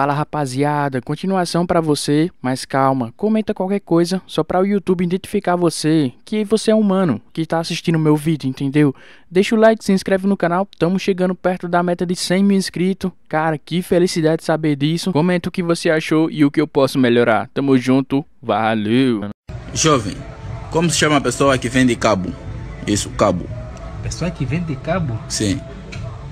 Fala rapaziada, continuação para você, mas calma, comenta qualquer coisa só para o YouTube identificar você, que você é humano, que está assistindo meu vídeo, entendeu? Deixa o like, se inscreve no canal, estamos chegando perto da meta de 100 mil inscritos, cara, que felicidade saber disso. Comenta o que você achou e o que eu posso melhorar, tamo junto, valeu! Jovem, como se chama a pessoa que vende cabo? Isso, cabo. Pessoa que vende cabo? Sim.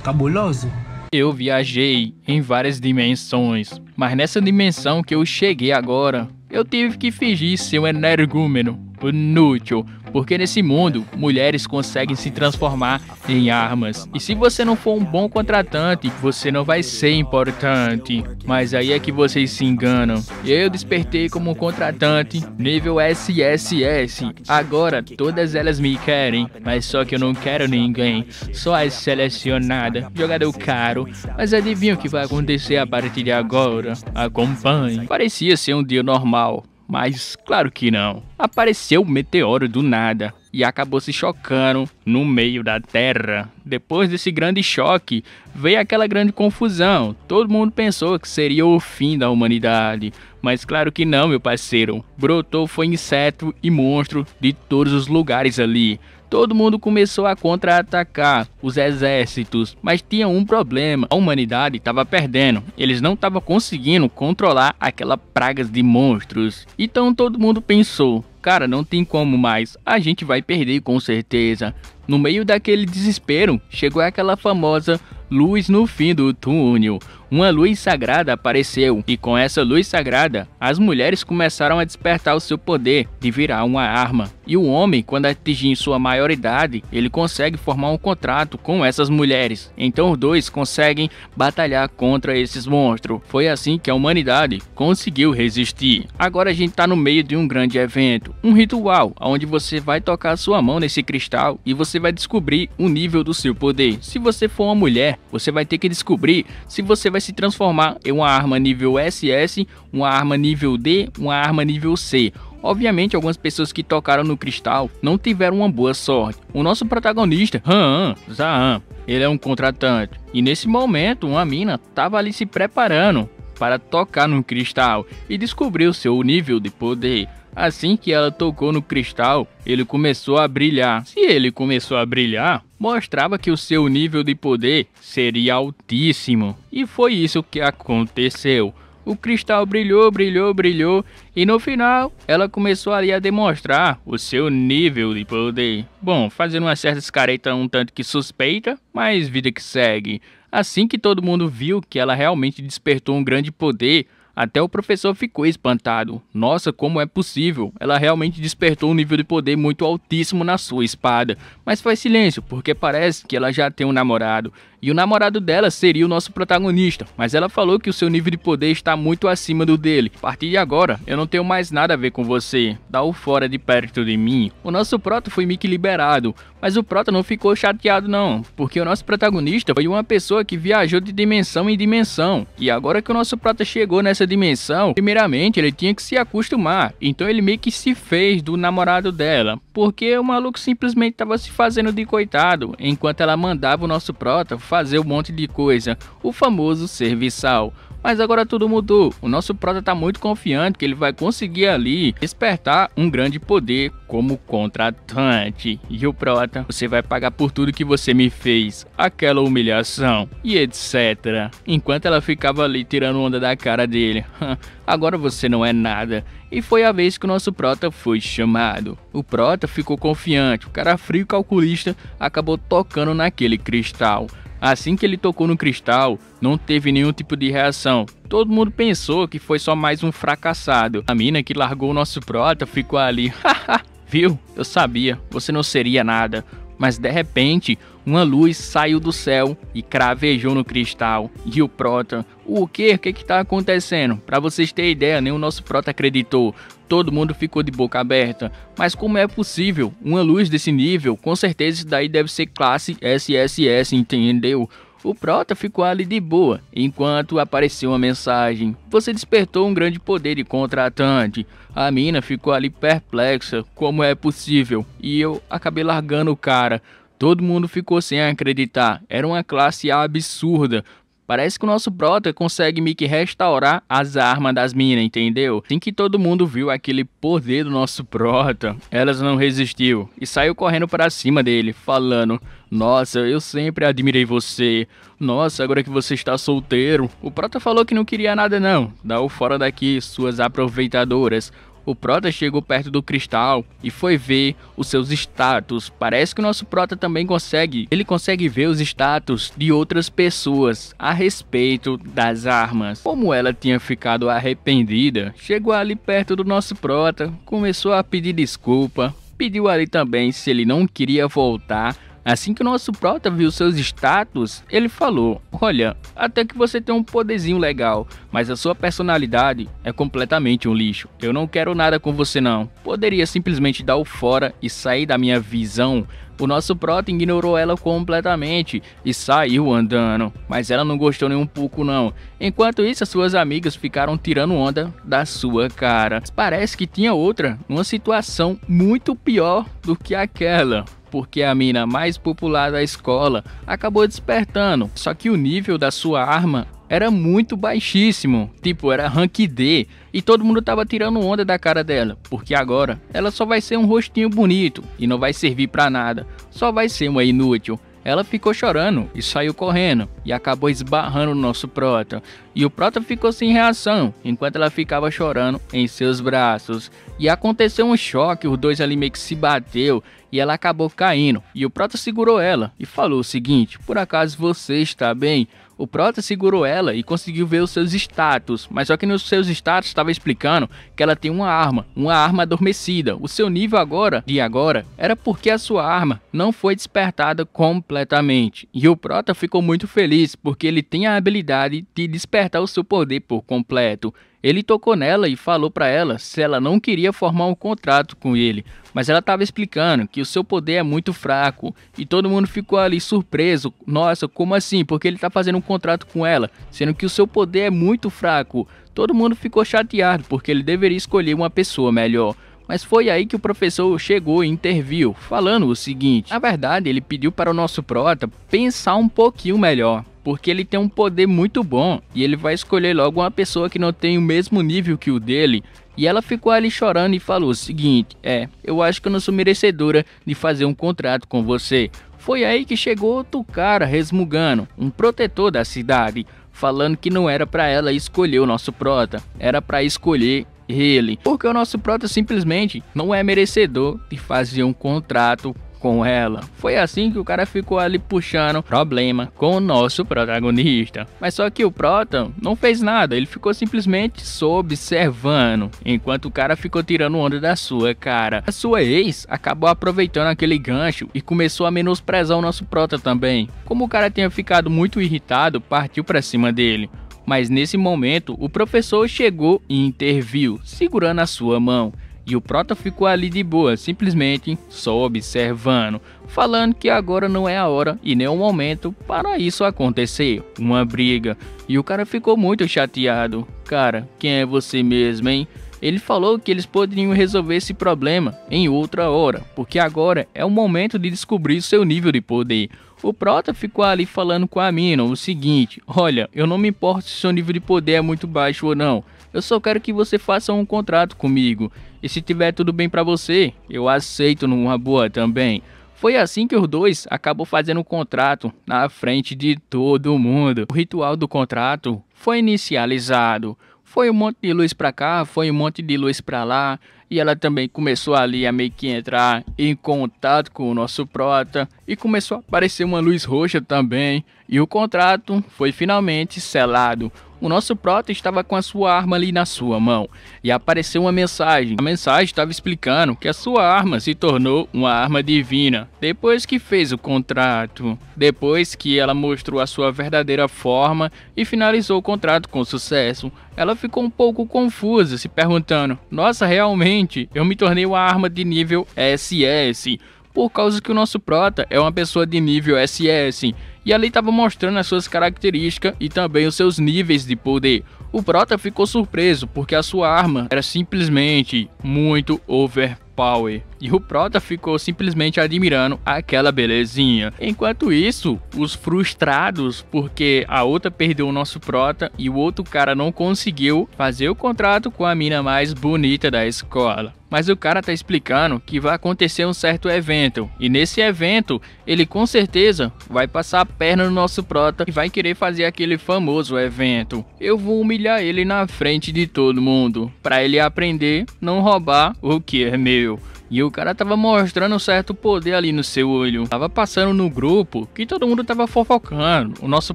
Cabuloso? eu viajei em várias dimensões, mas nessa dimensão que eu cheguei agora, eu tive que fingir ser um energúmeno, inútil, porque nesse mundo, mulheres conseguem se transformar em armas. E se você não for um bom contratante, você não vai ser importante. Mas aí é que vocês se enganam. Eu despertei como contratante nível SSS. Agora todas elas me querem, mas só que eu não quero ninguém. Só as selecionadas. Jogador caro. Mas adivinha o que vai acontecer a partir de agora? Acompanhe. Parecia ser um dia normal. Mas claro que não. Apareceu um meteoro do nada e acabou se chocando no meio da Terra. Depois desse grande choque, veio aquela grande confusão. Todo mundo pensou que seria o fim da humanidade, mas claro que não, meu parceiro. Brotou foi inseto e monstro de todos os lugares ali todo mundo começou a contra-atacar os exércitos, mas tinha um problema: a humanidade estava perdendo, eles não estavam conseguindo controlar aquela praga de monstros. Então todo mundo pensou: cara, não tem como mais, a gente vai perder com certeza. No meio daquele desespero, chegou aquela famosa luz no fim do túnel uma luz sagrada apareceu, e com essa luz sagrada, as mulheres começaram a despertar o seu poder de virar uma arma. E o homem, quando atingir sua maioridade, ele consegue formar um contrato com essas mulheres. Então os dois conseguem batalhar contra esses monstros. Foi assim que a humanidade conseguiu resistir. Agora a gente está no meio de um grande evento, um ritual, onde você vai tocar sua mão nesse cristal e você vai descobrir o nível do seu poder. Se você for uma mulher, você vai ter que descobrir se você vai se transformar em uma arma nível SS, uma arma nível D, uma arma nível C. Obviamente, algumas pessoas que tocaram no cristal não tiveram uma boa sorte. O nosso protagonista, Han Zaan, ele é um contratante. E nesse momento, uma mina estava ali se preparando para tocar no cristal e descobriu seu nível de poder. Assim que ela tocou no cristal, ele começou a brilhar. Se ele começou a brilhar, mostrava que o seu nível de poder seria altíssimo. E foi isso que aconteceu. O cristal brilhou, brilhou, brilhou e no final ela começou ali a demonstrar o seu nível de poder. Bom, fazendo uma certa escareta um tanto que suspeita, mas vida que segue. Assim que todo mundo viu que ela realmente despertou um grande poder, até o professor ficou espantado. Nossa, como é possível? Ela realmente despertou um nível de poder muito altíssimo na sua espada. Mas faz silêncio, porque parece que ela já tem um namorado. E o namorado dela seria o nosso protagonista, mas ela falou que o seu nível de poder está muito acima do dele. A partir de agora, eu não tenho mais nada a ver com você. Dá o fora de perto de mim. O nosso proto foi meio que liberado, mas o proto não ficou chateado não, porque o nosso protagonista foi uma pessoa que viajou de dimensão em dimensão. E agora que o nosso proto chegou nessa essa dimensão, primeiramente ele tinha que se acostumar. Então ele meio que se fez do namorado dela. Porque o maluco simplesmente estava se fazendo de coitado, enquanto ela mandava o nosso prota fazer um monte de coisa. O famoso serviçal. Mas agora tudo mudou. O nosso prota está muito confiante que ele vai conseguir ali despertar um grande poder como contratante. E o prota, você vai pagar por tudo que você me fez, aquela humilhação e etc. Enquanto ela ficava ali tirando onda da cara dele. agora você não é nada. E foi a vez que o nosso prota foi chamado. O prota ficou confiante, o cara frio calculista acabou tocando naquele cristal. Assim que ele tocou no cristal, não teve nenhum tipo de reação. Todo mundo pensou que foi só mais um fracassado. A mina que largou o nosso prota ficou ali. Viu? Eu sabia, você não seria nada. Mas de repente, uma luz saiu do céu e cravejou no cristal. E o Prota, o quê? O que está acontecendo? Para vocês terem ideia, nem o nosso Prota acreditou. Todo mundo ficou de boca aberta. Mas como é possível? Uma luz desse nível, com certeza isso daí deve ser classe SSS, entendeu? O Prota ficou ali de boa, enquanto apareceu uma mensagem. Você despertou um grande poder de contratante. A mina ficou ali perplexa, como é possível? E eu acabei largando o cara. Todo mundo ficou sem acreditar. Era uma classe absurda, Parece que o nosso brother consegue meio que restaurar as armas das minas, entendeu? Assim que todo mundo viu aquele poder do nosso brother, elas não resistiu e saiu correndo para cima dele, falando: "Nossa, eu sempre admirei você. Nossa, agora que você está solteiro". O prota falou que não queria nada não. Dá o fora daqui, suas aproveitadoras. O Prota chegou perto do cristal e foi ver os seus status. Parece que o nosso Prota também consegue. Ele consegue ver os status de outras pessoas a respeito das armas. Como ela tinha ficado arrependida, chegou ali perto do nosso Prota, começou a pedir desculpa. Pediu ali também se ele não queria voltar Assim que o nosso prota viu seus status, ele falou: Olha, até que você tem um poderzinho legal, mas a sua personalidade é completamente um lixo. Eu não quero nada com você, não. Poderia simplesmente dar o fora e sair da minha visão. O nosso prota ignorou ela completamente e saiu andando, mas ela não gostou nem um pouco não. Enquanto isso, as suas amigas ficaram tirando onda da sua cara. Parece que tinha outra numa situação muito pior do que aquela porque a mina mais popular da escola acabou despertando, só que o nível da sua arma era muito baixíssimo, tipo era rank D, e todo mundo tava tirando onda da cara dela, porque agora ela só vai ser um rostinho bonito e não vai servir para nada, só vai ser uma inútil. Ela ficou chorando e saiu correndo e acabou esbarrando no nosso Prota. E o Prota ficou sem reação enquanto ela ficava chorando em seus braços. E aconteceu um choque, os dois ali meio que se bateu e ela acabou caindo. E o Prota segurou ela e falou o seguinte: Por acaso você está bem? O Prota segurou ela e conseguiu ver os seus status, mas só que nos seus status estava explicando que ela tem uma arma, uma arma adormecida. O seu nível agora, de agora, era porque a sua arma não foi despertada completamente. E o Prota ficou muito feliz porque ele tem a habilidade de despertar o seu poder por completo. Ele tocou nela e falou para ela se ela não queria formar um contrato com ele, mas ela estava explicando que o seu poder é muito fraco e todo mundo ficou ali surpreso. Nossa, como assim? Porque ele está fazendo um contrato com ela, sendo que o seu poder é muito fraco. Todo mundo ficou chateado porque ele deveria escolher uma pessoa melhor. Mas foi aí que o professor chegou e interviu, falando o seguinte: na verdade, ele pediu para o nosso prota pensar um pouquinho melhor porque ele tem um poder muito bom e ele vai escolher logo uma pessoa que não tem o mesmo nível que o dele. E ela ficou ali chorando e falou o seguinte: É, eu acho que eu não sou merecedora de fazer um contrato com você. Foi aí que chegou outro cara resmugando um protetor da cidade, falando que não era para ela escolher o nosso prota, era para escolher ele, porque o nosso prota simplesmente não é merecedor de fazer um contrato com ela. Foi assim que o cara ficou ali puxando problema com o nosso protagonista. Mas só que o Proton não fez nada, ele ficou simplesmente só observando, enquanto o cara ficou tirando onda da sua cara. A sua ex acabou aproveitando aquele gancho e começou a menosprezar o nosso Proton também. Como o cara tinha ficado muito irritado, partiu para cima dele mas nesse momento o professor chegou e interviu, segurando a sua mão. E o Prota ficou ali de boa, simplesmente só observando, falando que agora não é a hora e nem o momento para isso acontecer. Uma briga. E o cara ficou muito chateado. Cara, quem é você mesmo, hein? Ele falou que eles poderiam resolver esse problema em outra hora, porque agora é o momento de descobrir seu nível de poder. O Prota ficou ali falando com a mina o seguinte: Olha, eu não me importo se seu nível de poder é muito baixo ou não, eu só quero que você faça um contrato comigo. E se tiver tudo bem para você, eu aceito numa boa também. Foi assim que os dois acabou fazendo um contrato na frente de todo mundo. O ritual do contrato foi inicializado. Foi um monte de luz para cá, foi um monte de luz para lá, e ela também começou ali a meio que entrar em contato com o nosso prota e começou a aparecer uma luz roxa também. E o contrato foi finalmente selado. O nosso prota estava com a sua arma ali na sua mão e apareceu uma mensagem. A mensagem estava explicando que a sua arma se tornou uma arma divina depois que fez o contrato, depois que ela mostrou a sua verdadeira forma e finalizou o contrato com sucesso. Ela ficou um pouco confusa, se perguntando: "Nossa, realmente eu me tornei uma arma de nível SS?" Por causa que o nosso prota é uma pessoa de nível SS e ali estava mostrando as suas características e também os seus níveis de poder. O Prota ficou surpreso porque a sua arma era simplesmente muito overpower e o Prota ficou simplesmente admirando aquela belezinha. Enquanto isso, os frustrados, porque a outra perdeu o nosso Prota e o outro cara não conseguiu fazer o contrato com a mina mais bonita da escola. Mas o cara tá explicando que vai acontecer um certo evento, e nesse evento ele com certeza vai passar a perna no nosso prota e vai querer fazer aquele famoso evento. Eu vou humilhar ele na frente de todo mundo, para ele aprender não roubar o que é meu. E o cara tava mostrando um certo poder ali no seu olho. Tava passando no grupo que todo mundo tava fofocando. O nosso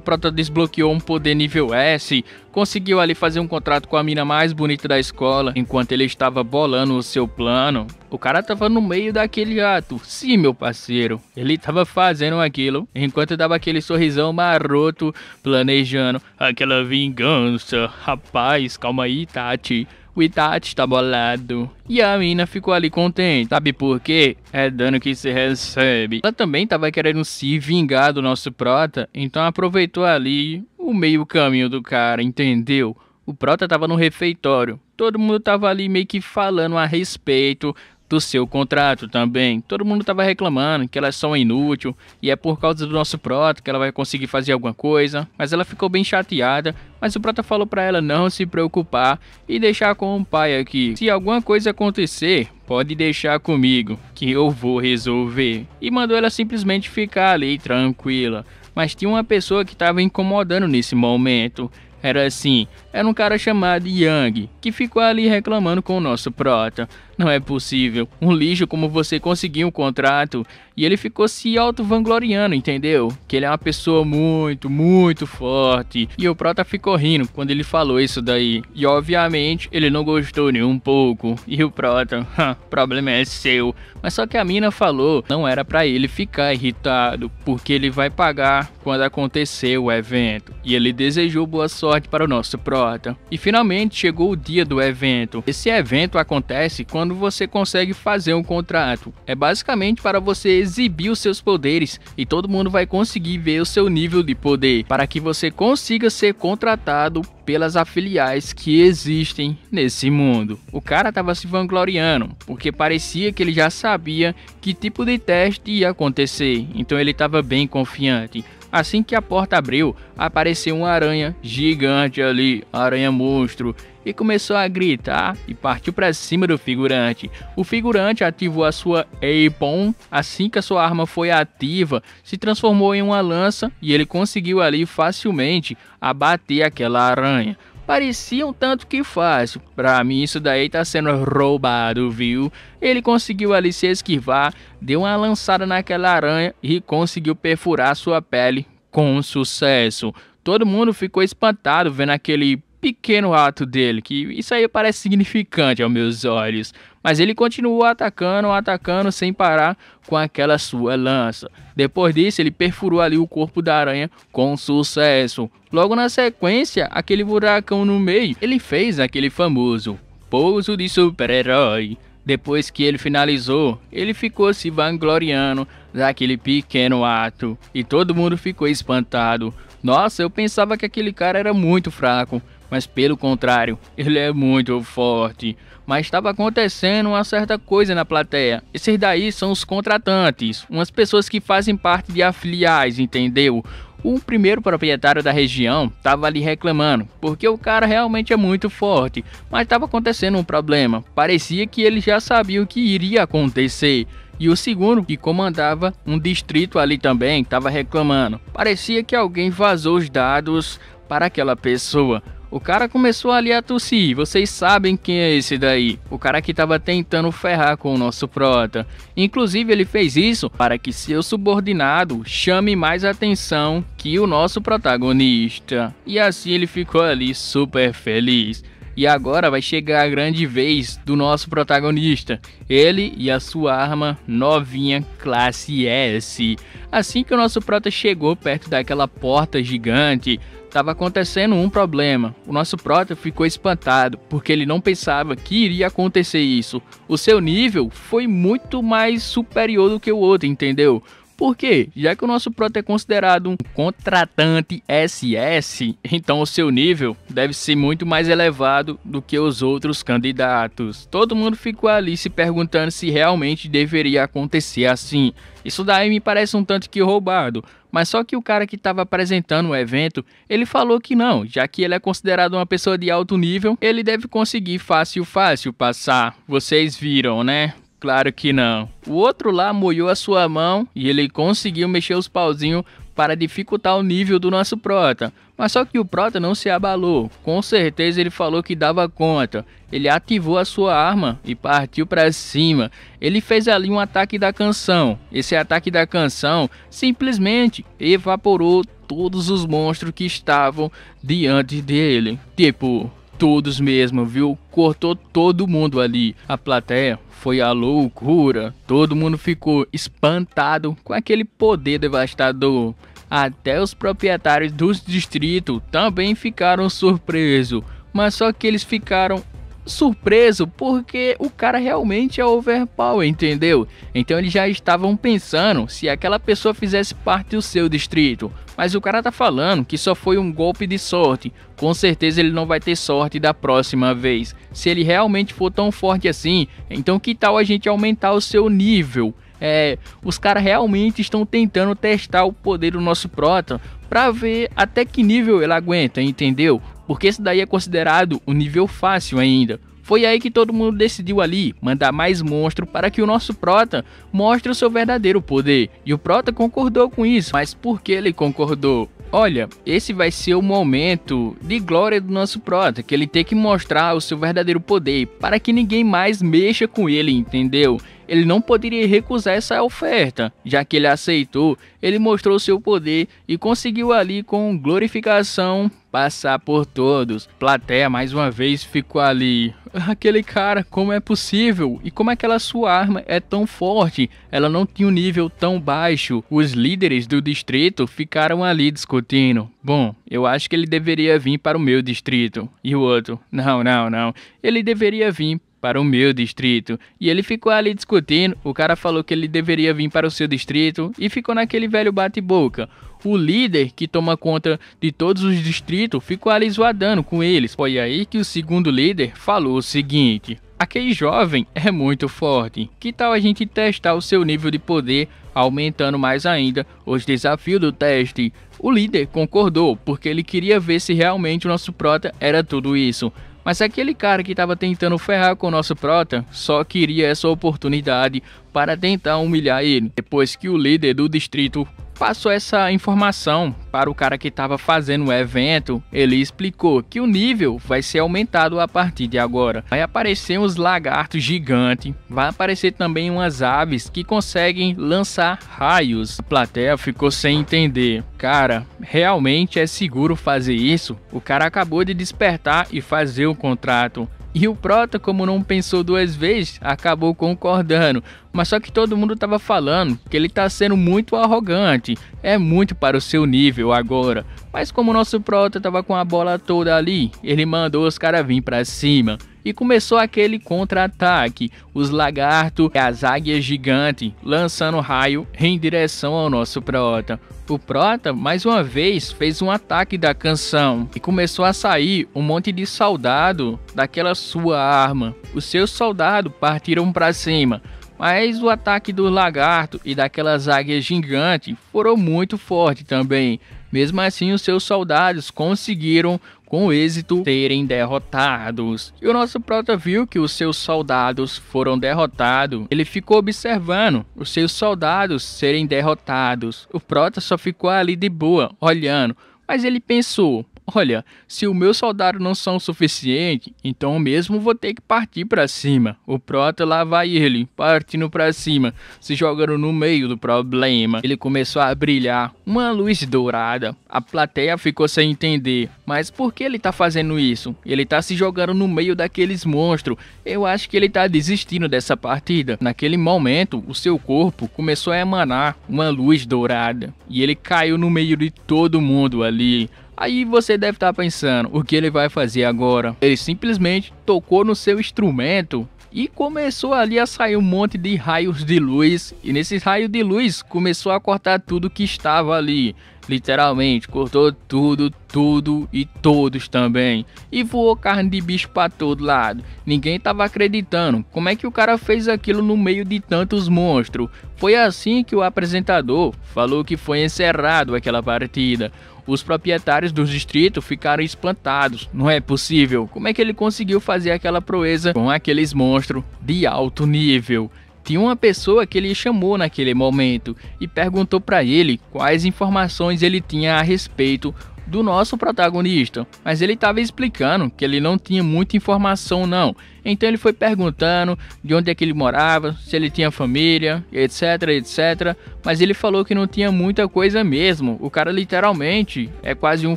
prota desbloqueou um poder nível S, conseguiu ali fazer um contrato com a mina mais bonita da escola, enquanto ele estava bolando o seu plano. O cara tava no meio daquele ato. Sim, meu parceiro. Ele tava fazendo aquilo, enquanto dava aquele sorrisão maroto, planejando aquela vingança. Rapaz, calma aí, Tati. O Itachi tá bolado. E a mina ficou ali contente. Sabe por quê? É dano que se recebe. Ela também tava querendo se vingar do nosso prota. Então aproveitou ali o meio caminho do cara, entendeu? O prota tava no refeitório. Todo mundo tava ali meio que falando a respeito do seu contrato também. Todo mundo estava reclamando que ela é só inútil e é por causa do nosso proto que ela vai conseguir fazer alguma coisa, mas ela ficou bem chateada, mas o proto falou para ela não se preocupar e deixar com o pai aqui. Se alguma coisa acontecer, pode deixar comigo, que eu vou resolver. E mandou ela simplesmente ficar ali tranquila. Mas tinha uma pessoa que estava incomodando nesse momento. Era assim, era um cara chamado Yang, que ficou ali reclamando com o nosso Prota. Não é possível, um lixo como você conseguiu um contrato. E ele ficou se auto-vangloriando, entendeu? Que ele é uma pessoa muito, muito forte. E o Prota ficou rindo quando ele falou isso daí. E obviamente ele não gostou nem um pouco. E o Prota, o problema é seu. Mas só que a mina falou, não era para ele ficar irritado, porque ele vai pagar quando acontecer o evento. E ele desejou boa sorte para o nosso Prota. E finalmente chegou o dia do evento. Esse evento acontece quando você consegue fazer um contrato. É basicamente para você exibir os seus poderes e todo mundo vai conseguir ver o seu nível de poder para que você consiga ser contratado pelas afiliais que existem nesse mundo. O cara estava se vangloriando, porque parecia que ele já sabia que tipo de teste ia acontecer, então ele estava bem confiante. Assim que a porta abriu, apareceu uma aranha gigante ali, aranha monstro, e começou a gritar e partiu para cima do figurante. O figurante ativou a sua Aipon, assim que a sua arma foi ativa, se transformou em uma lança e ele conseguiu ali facilmente abater aquela aranha parecia um tanto que fácil. Pra mim, isso daí tá sendo roubado, viu? Ele conseguiu ali se esquivar, deu uma lançada naquela aranha e conseguiu perfurar sua pele com sucesso. Todo mundo ficou espantado vendo aquele pequeno ato dele, que isso aí parece significante aos meus olhos. Mas ele continuou atacando, atacando sem parar com aquela sua lança. Depois disso, ele perfurou ali o corpo da aranha com sucesso. Logo na sequência, aquele buracão no meio, ele fez aquele famoso pouso de super-herói. Depois que ele finalizou, ele ficou se vangloriando daquele pequeno ato e todo mundo ficou espantado. Nossa, eu pensava que aquele cara era muito fraco, mas pelo contrário, ele é muito forte. Mas estava acontecendo uma certa coisa na plateia. Esses daí são os contratantes, umas pessoas que fazem parte de afiliais, entendeu? O primeiro proprietário da região estava ali reclamando, porque o cara realmente é muito forte, mas estava acontecendo um problema. Parecia que ele já sabia o que iria acontecer. E o segundo, que comandava um distrito ali também, estava reclamando. Parecia que alguém vazou os dados para aquela pessoa. O cara começou ali a tossir. Vocês sabem quem é esse daí? O cara que estava tentando ferrar com o nosso prota. Inclusive, ele fez isso para que seu subordinado chame mais atenção que o nosso protagonista. E assim ele ficou ali super feliz. E agora vai chegar a grande vez do nosso protagonista. Ele e a sua arma novinha classe S. Assim que o nosso prota chegou perto daquela porta gigante, Tava acontecendo um problema. O nosso prota ficou espantado, porque ele não pensava que iria acontecer isso. O seu nível foi muito mais superior do que o outro, entendeu? Por quê? Já que o nosso prota é considerado um contratante SS, então o seu nível deve ser muito mais elevado do que os outros candidatos. Todo mundo ficou ali se perguntando se realmente deveria acontecer assim. Isso daí me parece um tanto que roubado. Mas só que o cara que estava apresentando o evento, ele falou que não, já que ele é considerado uma pessoa de alto nível, ele deve conseguir fácil, fácil passar. Vocês viram, né? Claro que não. O outro lá molhou a sua mão e ele conseguiu mexer os pauzinhos para dificultar o nível do nosso Prota. Mas só que o Prota não se abalou. Com certeza ele falou que dava conta. Ele ativou a sua arma e partiu para cima. Ele fez ali um ataque da canção. Esse ataque da canção simplesmente evaporou todos os monstros que estavam diante dele. Tipo, todos mesmo, viu? Cortou todo mundo ali. A plateia foi a loucura. Todo mundo ficou espantado com aquele poder devastador. Até os proprietários dos distritos também ficaram surpresos, mas só que eles ficaram surpreso porque o cara realmente é overpower, entendeu? Então eles já estavam pensando se aquela pessoa fizesse parte do seu distrito. Mas o cara tá falando que só foi um golpe de sorte. Com certeza ele não vai ter sorte da próxima vez. Se ele realmente for tão forte assim, então que tal a gente aumentar o seu nível? É, os caras realmente estão tentando testar o poder do nosso Proton para ver até que nível ele aguenta, entendeu? porque esse daí é considerado o um nível fácil ainda. Foi aí que todo mundo decidiu ali mandar mais monstro para que o nosso Prota mostre o seu verdadeiro poder. E o Prota concordou com isso, mas por que ele concordou? Olha, esse vai ser o momento de glória do nosso Prota, que ele tem que mostrar o seu verdadeiro poder para que ninguém mais mexa com ele, entendeu? ele não poderia recusar essa oferta, já que ele aceitou, ele mostrou seu poder e conseguiu ali com glorificação passar por todos. Plateia mais uma vez ficou ali. Aquele cara, como é possível? E como é que ela, sua arma é tão forte? Ela não tinha um nível tão baixo. Os líderes do distrito ficaram ali discutindo. Bom, eu acho que ele deveria vir para o meu distrito. E o outro, não, não, não. Ele deveria vir para o meu distrito. E ele ficou ali discutindo, o cara falou que ele deveria vir para o seu distrito e ficou naquele velho bate-boca. O líder que toma conta de todos os distritos ficou ali zoadando com eles. Foi aí que o segundo líder falou o seguinte: Aquele jovem é muito forte. Que tal a gente testar o seu nível de poder, aumentando mais ainda os desafios do teste? O líder concordou, porque ele queria ver se realmente o nosso prota era tudo isso. Mas aquele cara que estava tentando ferrar com o nosso prota só queria essa oportunidade para tentar humilhar ele, depois que o líder do distrito passou essa informação para o cara que estava fazendo o evento. Ele explicou que o nível vai ser aumentado a partir de agora. Vai aparecer uns lagartos gigantes, vai aparecer também umas aves que conseguem lançar raios. A plateia ficou sem entender. Cara, realmente é seguro fazer isso? O cara acabou de despertar e fazer o contrato. E o Prota, como não pensou duas vezes, acabou concordando mas só que todo mundo tava falando que ele tá sendo muito arrogante, é muito para o seu nível agora. Mas como o nosso Prota tava com a bola toda ali, ele mandou os caras vir para cima. E começou aquele contra-ataque, os lagartos e as águias gigantes lançando raio em direção ao nosso Prota. O Prota, mais uma vez, fez um ataque da canção e começou a sair um monte de soldado daquela sua arma. Os seus soldados partiram para cima, mas o ataque do lagarto e daquelas águias gigantes foram muito forte também. Mesmo assim, os seus soldados conseguiram com êxito serem derrotados. E o nosso prota viu que os seus soldados foram derrotados. Ele ficou observando os seus soldados serem derrotados. O prota só ficou ali de boa, olhando. Mas ele pensou: Olha, se o meu soldado não são o suficiente, então mesmo vou ter que partir para cima. O Prota lá vai ele, partindo para cima, se jogando no meio do problema. Ele começou a brilhar, uma luz dourada. A plateia ficou sem entender. Mas por que ele tá fazendo isso? Ele tá se jogando no meio daqueles monstros. Eu acho que ele tá desistindo dessa partida. Naquele momento, o seu corpo começou a emanar uma luz dourada. E ele caiu no meio de todo mundo ali. Aí você deve estar tá pensando, o que ele vai fazer agora? Ele simplesmente tocou no seu instrumento e começou ali a sair um monte de raios de luz e nesses raios de luz começou a cortar tudo que estava ali. Literalmente, cortou tudo, tudo e todos também. E voou carne de bicho para todo lado. Ninguém tava acreditando. Como é que o cara fez aquilo no meio de tantos monstros? Foi assim que o apresentador falou que foi encerrado aquela partida. Os proprietários do distrito ficaram espantados. Não é possível. Como é que ele conseguiu fazer aquela proeza com aqueles monstros de alto nível? Tinha uma pessoa que ele chamou naquele momento e perguntou para ele quais informações ele tinha a respeito do nosso protagonista, mas ele estava explicando que ele não tinha muita informação não, então ele foi perguntando de onde é que ele morava, se ele tinha família, etc, etc. Mas ele falou que não tinha muita coisa mesmo. O cara literalmente é quase um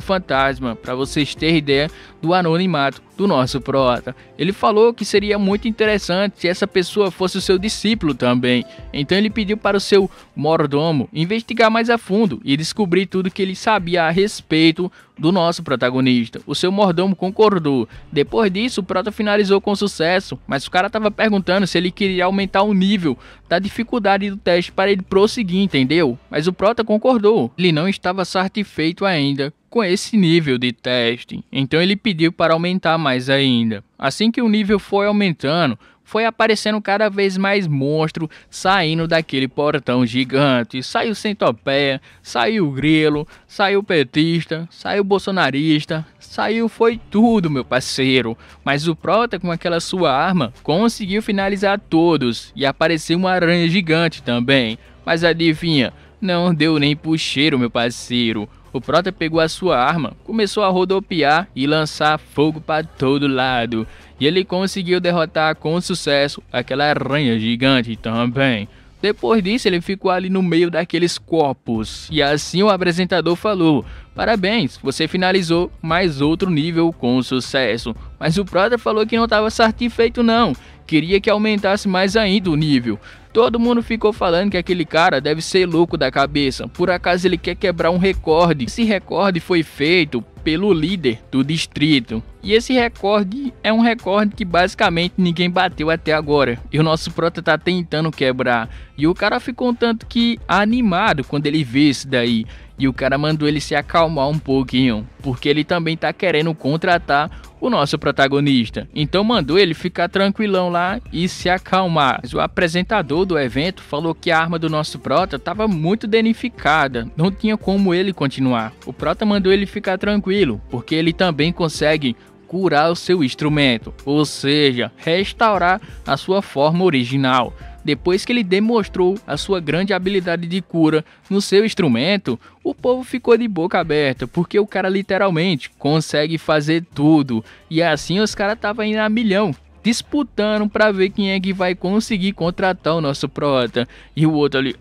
fantasma, para vocês terem ideia do anonimato do nosso Prota. Ele falou que seria muito interessante se essa pessoa fosse o seu discípulo também. Então ele pediu para o seu mordomo investigar mais a fundo e descobrir tudo que ele sabia a respeito do nosso protagonista. O seu mordomo concordou. Depois disso, o Prota finalizou com sucesso, mas o cara tava perguntando se ele queria aumentar o nível da dificuldade do teste para ele prosseguir, entendeu? Mas o Prota concordou. Ele não estava satisfeito ainda com esse nível de teste, então ele pediu para aumentar mais ainda. Assim que o nível foi aumentando, foi aparecendo cada vez mais monstro saindo daquele portão gigante. Saiu centopeia, saiu grilo, saiu petista, saiu bolsonarista, saiu foi tudo, meu parceiro. Mas o Prota com aquela sua arma conseguiu finalizar todos e apareceu uma aranha gigante também. Mas adivinha, não deu nem puxeiro, meu parceiro. O Prota pegou a sua arma, começou a rodopiar e lançar fogo para todo lado. E ele conseguiu derrotar com sucesso aquela aranha gigante também. Depois disso, ele ficou ali no meio daqueles corpos. E assim o apresentador falou: Parabéns, você finalizou mais outro nível com sucesso. Mas o Prada falou que não estava satisfeito, não. Queria que aumentasse mais ainda o nível. Todo mundo ficou falando que aquele cara deve ser louco da cabeça. Por acaso ele quer quebrar um recorde. Esse recorde foi feito pelo líder do distrito. E esse recorde é um recorde que basicamente ninguém bateu até agora. E o nosso prota tá tentando quebrar. E o cara ficou um tanto que animado quando ele vê isso daí. E o cara mandou ele se acalmar um pouquinho, porque ele também tá querendo contratar o nosso protagonista. Então mandou ele ficar tranquilão lá e se acalmar. Mas o apresentador do evento falou que a arma do nosso prota estava muito danificada, não tinha como ele continuar. O prota mandou ele ficar tranquilo, porque ele também consegue curar o seu instrumento, ou seja, restaurar a sua forma original. Depois que ele demonstrou a sua grande habilidade de cura no seu instrumento, o povo ficou de boca aberta, porque o cara literalmente consegue fazer tudo. E assim os caras estavam indo a milhão, disputando para ver quem é que vai conseguir contratar o nosso prota. E o outro ali,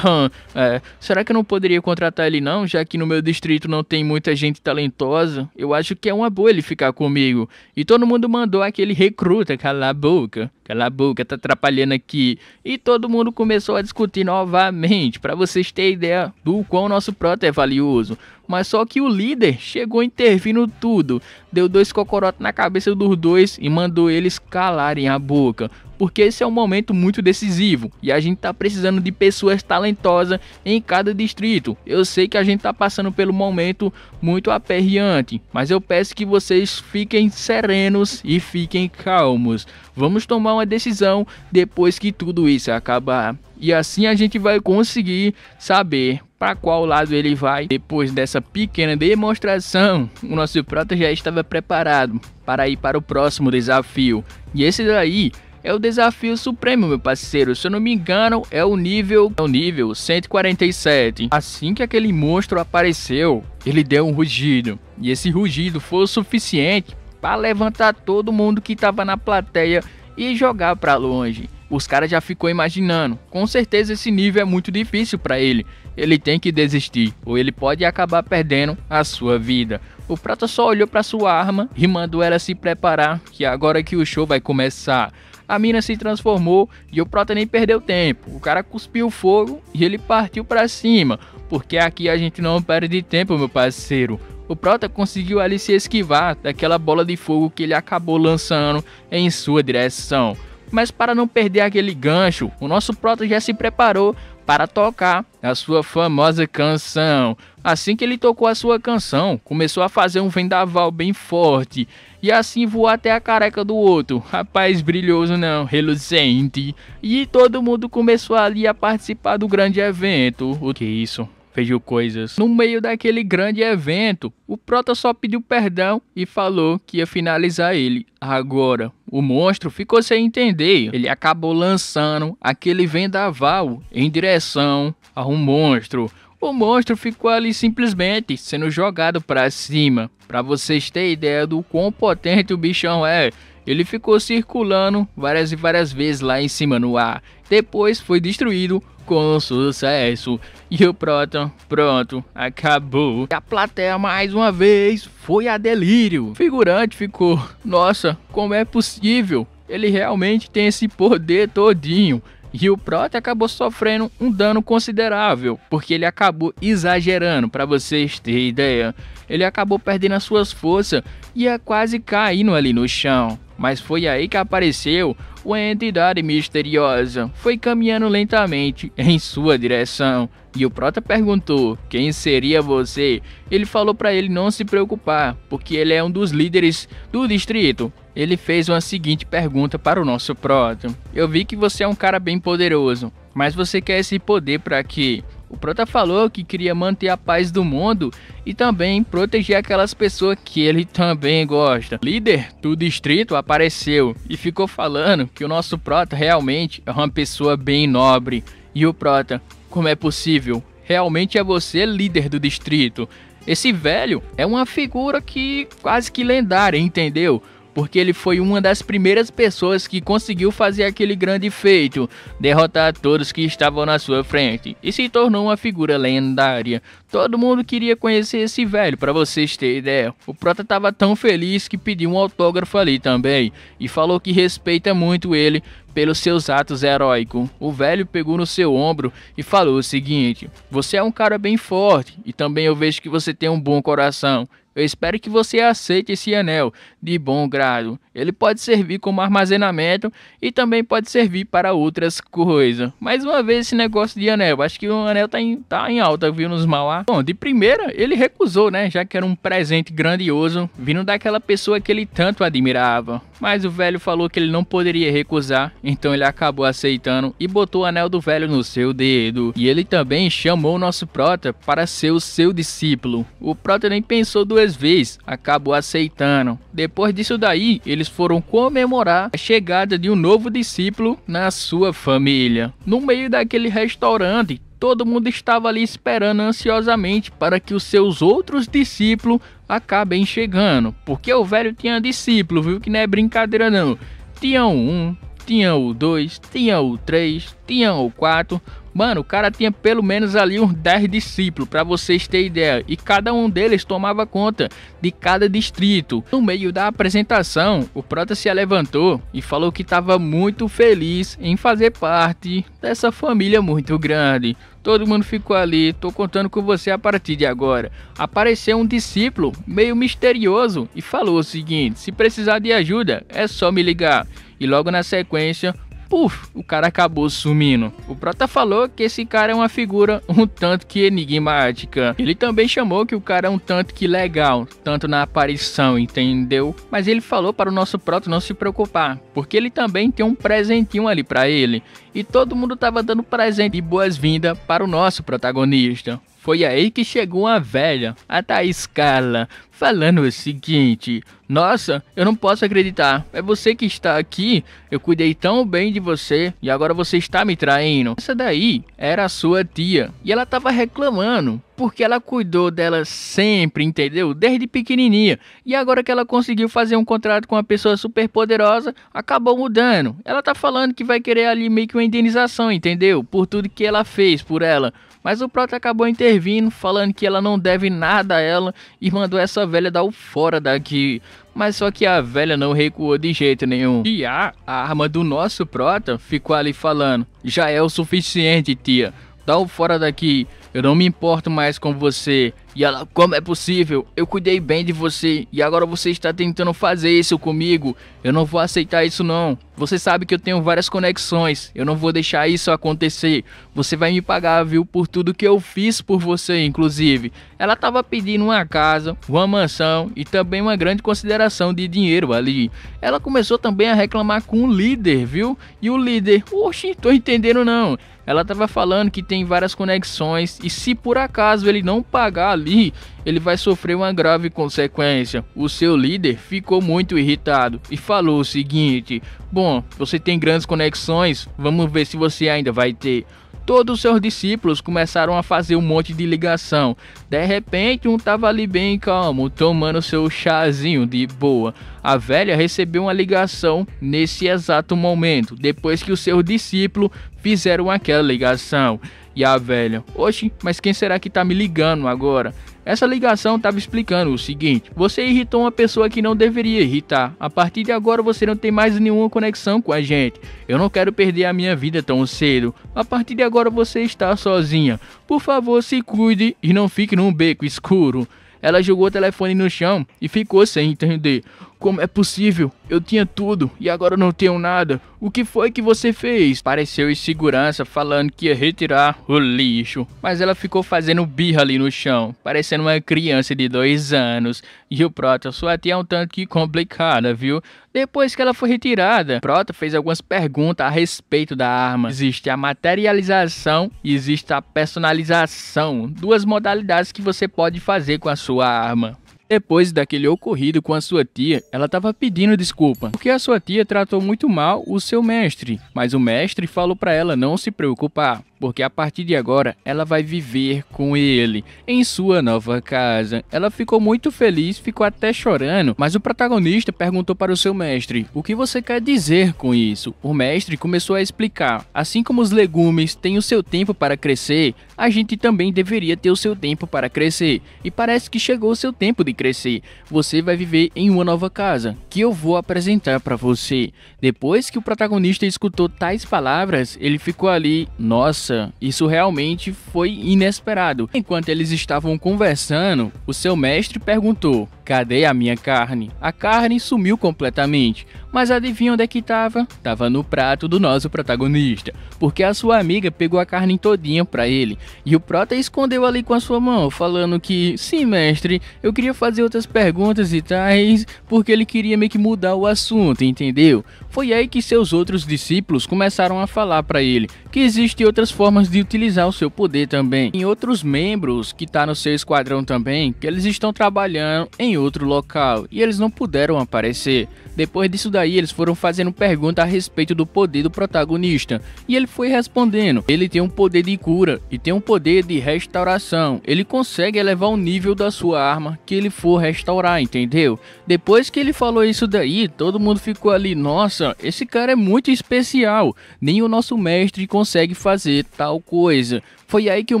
é, será que eu não poderia contratar ele não, já que no meu distrito não tem muita gente talentosa? Eu acho que é uma boa ele ficar comigo. E todo mundo mandou aquele recruta calar a boca. Cala a boca, tá atrapalhando aqui. E todo mundo começou a discutir novamente, para vocês terem ideia do quão nosso proto é valioso. Mas só que o líder chegou intervindo tudo, deu dois cocorotes na cabeça dos dois e mandou eles calarem a boca porque esse é um momento muito decisivo e a gente tá precisando de pessoas talentosas em cada distrito. Eu sei que a gente tá passando pelo momento muito aperreante, mas eu peço que vocês fiquem serenos e fiquem calmos. Vamos tomar uma decisão depois que tudo isso acabar. E assim a gente vai conseguir saber para qual lado ele vai. Depois dessa pequena demonstração, o nosso prota já estava preparado para ir para o próximo desafio. E esse daí é o desafio supremo, meu parceiro. Se eu não me engano, é o nível, é o nível 147. Assim que aquele monstro apareceu, ele deu um rugido. E esse rugido foi o suficiente para levantar todo mundo que estava na plateia e jogar para longe. Os caras já ficou imaginando. Com certeza esse nível é muito difícil para ele. Ele tem que desistir ou ele pode acabar perdendo a sua vida. O prata só olhou para sua arma e mandou ela se preparar que agora que o show vai começar a mina se transformou e o Prota nem perdeu tempo. O cara cuspiu fogo e ele partiu para cima, porque aqui a gente não perde tempo, meu parceiro. O Prota conseguiu ali se esquivar daquela bola de fogo que ele acabou lançando em sua direção. Mas para não perder aquele gancho, o nosso Prota já se preparou para tocar a sua famosa canção. Assim que ele tocou a sua canção, começou a fazer um vendaval bem forte e assim voou até a careca do outro. Rapaz brilhoso não, reluzente. E todo mundo começou ali a participar do grande evento. O que é isso? fez coisas. No meio daquele grande evento, o Prota só pediu perdão e falou que ia finalizar ele agora. O monstro ficou sem entender. Ele acabou lançando aquele vendaval em direção a um monstro. O monstro ficou ali simplesmente sendo jogado para cima. Para vocês terem ideia do quão potente o bichão é, ele ficou circulando várias e várias vezes lá em cima no ar. Depois foi destruído com sucesso. E o Proton, pronto, acabou. E a plateia mais uma vez foi a delírio. O figurante ficou, nossa, como é possível? Ele realmente tem esse poder todinho. E o Proton acabou sofrendo um dano considerável, porque ele acabou exagerando, para vocês terem ideia. Ele acabou perdendo as suas forças e ia quase caindo ali no chão mas foi aí que apareceu uma entidade misteriosa. Foi caminhando lentamente em sua direção e o prota perguntou: "Quem seria você?". Ele falou para ele não se preocupar, porque ele é um dos líderes do distrito. Ele fez uma seguinte pergunta para o nosso prota: "Eu vi que você é um cara bem poderoso, mas você quer esse poder para quê?". O Prota falou que queria manter a paz do mundo e também proteger aquelas pessoas que ele também gosta. líder do distrito apareceu e ficou falando que o nosso Prota realmente é uma pessoa bem nobre. E o Prota, como é possível? Realmente é você líder do distrito. Esse velho é uma figura que quase que lendária, entendeu? porque ele foi uma das primeiras pessoas que conseguiu fazer aquele grande feito, derrotar todos que estavam na sua frente, e se tornou uma figura lendária. Todo mundo queria conhecer esse velho, para vocês terem ideia. O Prota estava tão feliz que pediu um autógrafo ali também, e falou que respeita muito ele pelos seus atos heróicos. O velho pegou no seu ombro e falou o seguinte: Você é um cara bem forte, e também eu vejo que você tem um bom coração. Eu espero que você aceite esse anel de bom grado ele pode servir como armazenamento e também pode servir para outras coisas. Mais uma vez esse negócio de anel. Acho que o anel tá em, tá em alta, viu, nos Mauá. Bom, de primeira ele recusou, né? Já que era um presente grandioso vindo daquela pessoa que ele tanto admirava. Mas o velho falou que ele não poderia recusar, então ele acabou aceitando e botou o anel do velho no seu dedo. E ele também chamou o nosso prota para ser o seu discípulo. O prota nem pensou duas vezes, acabou aceitando. Depois disso daí, ele eles foram comemorar a chegada de um novo discípulo na sua família. No meio daquele restaurante, todo mundo estava ali esperando ansiosamente para que os seus outros discípulos acabem chegando. Porque o velho tinha discípulo, viu? Que não é brincadeira não. Tinha um, tinha o dois, tinha o três, tinha o quatro. Mano, o cara tinha pelo menos ali uns 10 discípulos, para vocês terem ideia. E cada um deles tomava conta de cada distrito. No meio da apresentação, o Prota se levantou e falou que estava muito feliz em fazer parte dessa família muito grande. Todo mundo ficou ali, tô contando com você a partir de agora. Apareceu um discípulo meio misterioso e falou o seguinte: se precisar de ajuda, é só me ligar. E logo na sequência, puf, o cara acabou sumindo. O Prota falou que esse cara é uma figura um tanto que enigmática. Ele também chamou que o cara é um tanto que legal, tanto na aparição, entendeu? Mas ele falou para o nosso Prota não se preocupar, porque ele também tem um presentinho ali para ele. E todo mundo tava dando presente e boas-vindas para o nosso protagonista. Foi aí que chegou a velha, a Thaís Carla, falando o seguinte: Nossa, eu não posso acreditar. É você que está aqui. Eu cuidei tão bem de você e agora você está me traindo. Essa daí era a sua tia e ela estava reclamando porque ela cuidou dela sempre, entendeu? Desde pequenininha. E agora que ela conseguiu fazer um contrato com uma pessoa super poderosa, acabou mudando. Ela tá falando que vai querer ali meio que uma indenização, entendeu? Por tudo que ela fez por ela. Mas o Prota acabou intervindo, falando que ela não deve nada a ela e mandou essa velha dar o fora daqui. Mas só que a velha não recuou de jeito nenhum. E a, a arma do nosso Prota ficou ali falando: Já é o suficiente, tia. Dá o fora daqui. Eu não me importo mais com você. E ela, como é possível? Eu cuidei bem de você e agora você está tentando fazer isso comigo. Eu não vou aceitar isso não. Você sabe que eu tenho várias conexões. Eu não vou deixar isso acontecer. Você vai me pagar, viu, por tudo que eu fiz por você, inclusive. Ela estava pedindo uma casa, uma mansão e também uma grande consideração de dinheiro ali. Ela começou também a reclamar com o líder, viu? E o líder, oxe, tô entendendo não. Ela estava falando que tem várias conexões e se por acaso ele não pagar ali, ele vai sofrer uma grave consequência. O seu líder ficou muito irritado e falou o seguinte: "Bom, você tem grandes conexões, vamos ver se você ainda vai ter Todos os seus discípulos começaram a fazer um monte de ligação. De repente, um estava ali bem calmo, tomando seu chazinho de boa. A velha recebeu uma ligação nesse exato momento, depois que o seu discípulo fizeram aquela ligação. E a velha: oxe, mas quem será que tá me ligando agora? Essa ligação estava explicando o seguinte: você irritou uma pessoa que não deveria irritar. A partir de agora você não tem mais nenhuma conexão com a gente. Eu não quero perder a minha vida tão cedo. A partir de agora você está sozinha. Por favor, se cuide e não fique num beco escuro. Ela jogou o telefone no chão e ficou sem entender. Como é possível? Eu tinha tudo e agora não tenho nada. O que foi que você fez? Pareceu segurança falando que ia retirar o lixo. Mas ela ficou fazendo birra ali no chão, parecendo uma criança de dois anos. E o Prota, sua tia é um tanto que complicada, viu? Depois que ela foi retirada, Prota fez algumas perguntas a respeito da arma. Existe a materialização e existe a personalização. Duas modalidades que você pode fazer com a sua arma. Depois daquele ocorrido com a sua tia, ela estava pedindo desculpa, porque a sua tia tratou muito mal o seu mestre, mas o mestre falou para ela não se preocupar, porque a partir de agora ela vai viver com ele em sua nova casa. Ela ficou muito feliz, ficou até chorando, mas o protagonista perguntou para o seu mestre: "O que você quer dizer com isso?". O mestre começou a explicar: "Assim como os legumes têm o seu tempo para crescer, a gente também deveria ter o seu tempo para crescer, e parece que chegou o seu tempo de crescer, você vai viver em uma nova casa, que eu vou apresentar para você. Depois que o protagonista escutou tais palavras, ele ficou ali, nossa, isso realmente foi inesperado. Enquanto eles estavam conversando, o seu mestre perguntou: Cadê a minha carne? A carne sumiu completamente. Mas adivinha onde é que tava? Tava no prato do nosso protagonista, porque a sua amiga pegou a carne todinha pra ele, e o prota escondeu ali com a sua mão, falando que, sim mestre, eu queria fazer outras perguntas e tais, porque ele queria meio que mudar o assunto, entendeu? Foi aí que seus outros discípulos começaram a falar para ele que existem outras formas de utilizar o seu poder também. Em outros membros que tá no seu esquadrão também, que eles estão trabalhando em outro local e eles não puderam aparecer. Depois disso daí, eles foram fazendo perguntas a respeito do poder do protagonista e ele foi respondendo. Ele tem um poder de cura e tem um poder de restauração. Ele consegue elevar o nível da sua arma que ele for restaurar, entendeu? Depois que ele falou isso daí, todo mundo ficou ali, nossa nossa, esse cara é muito especial, nem o nosso mestre consegue fazer tal coisa. Foi aí que o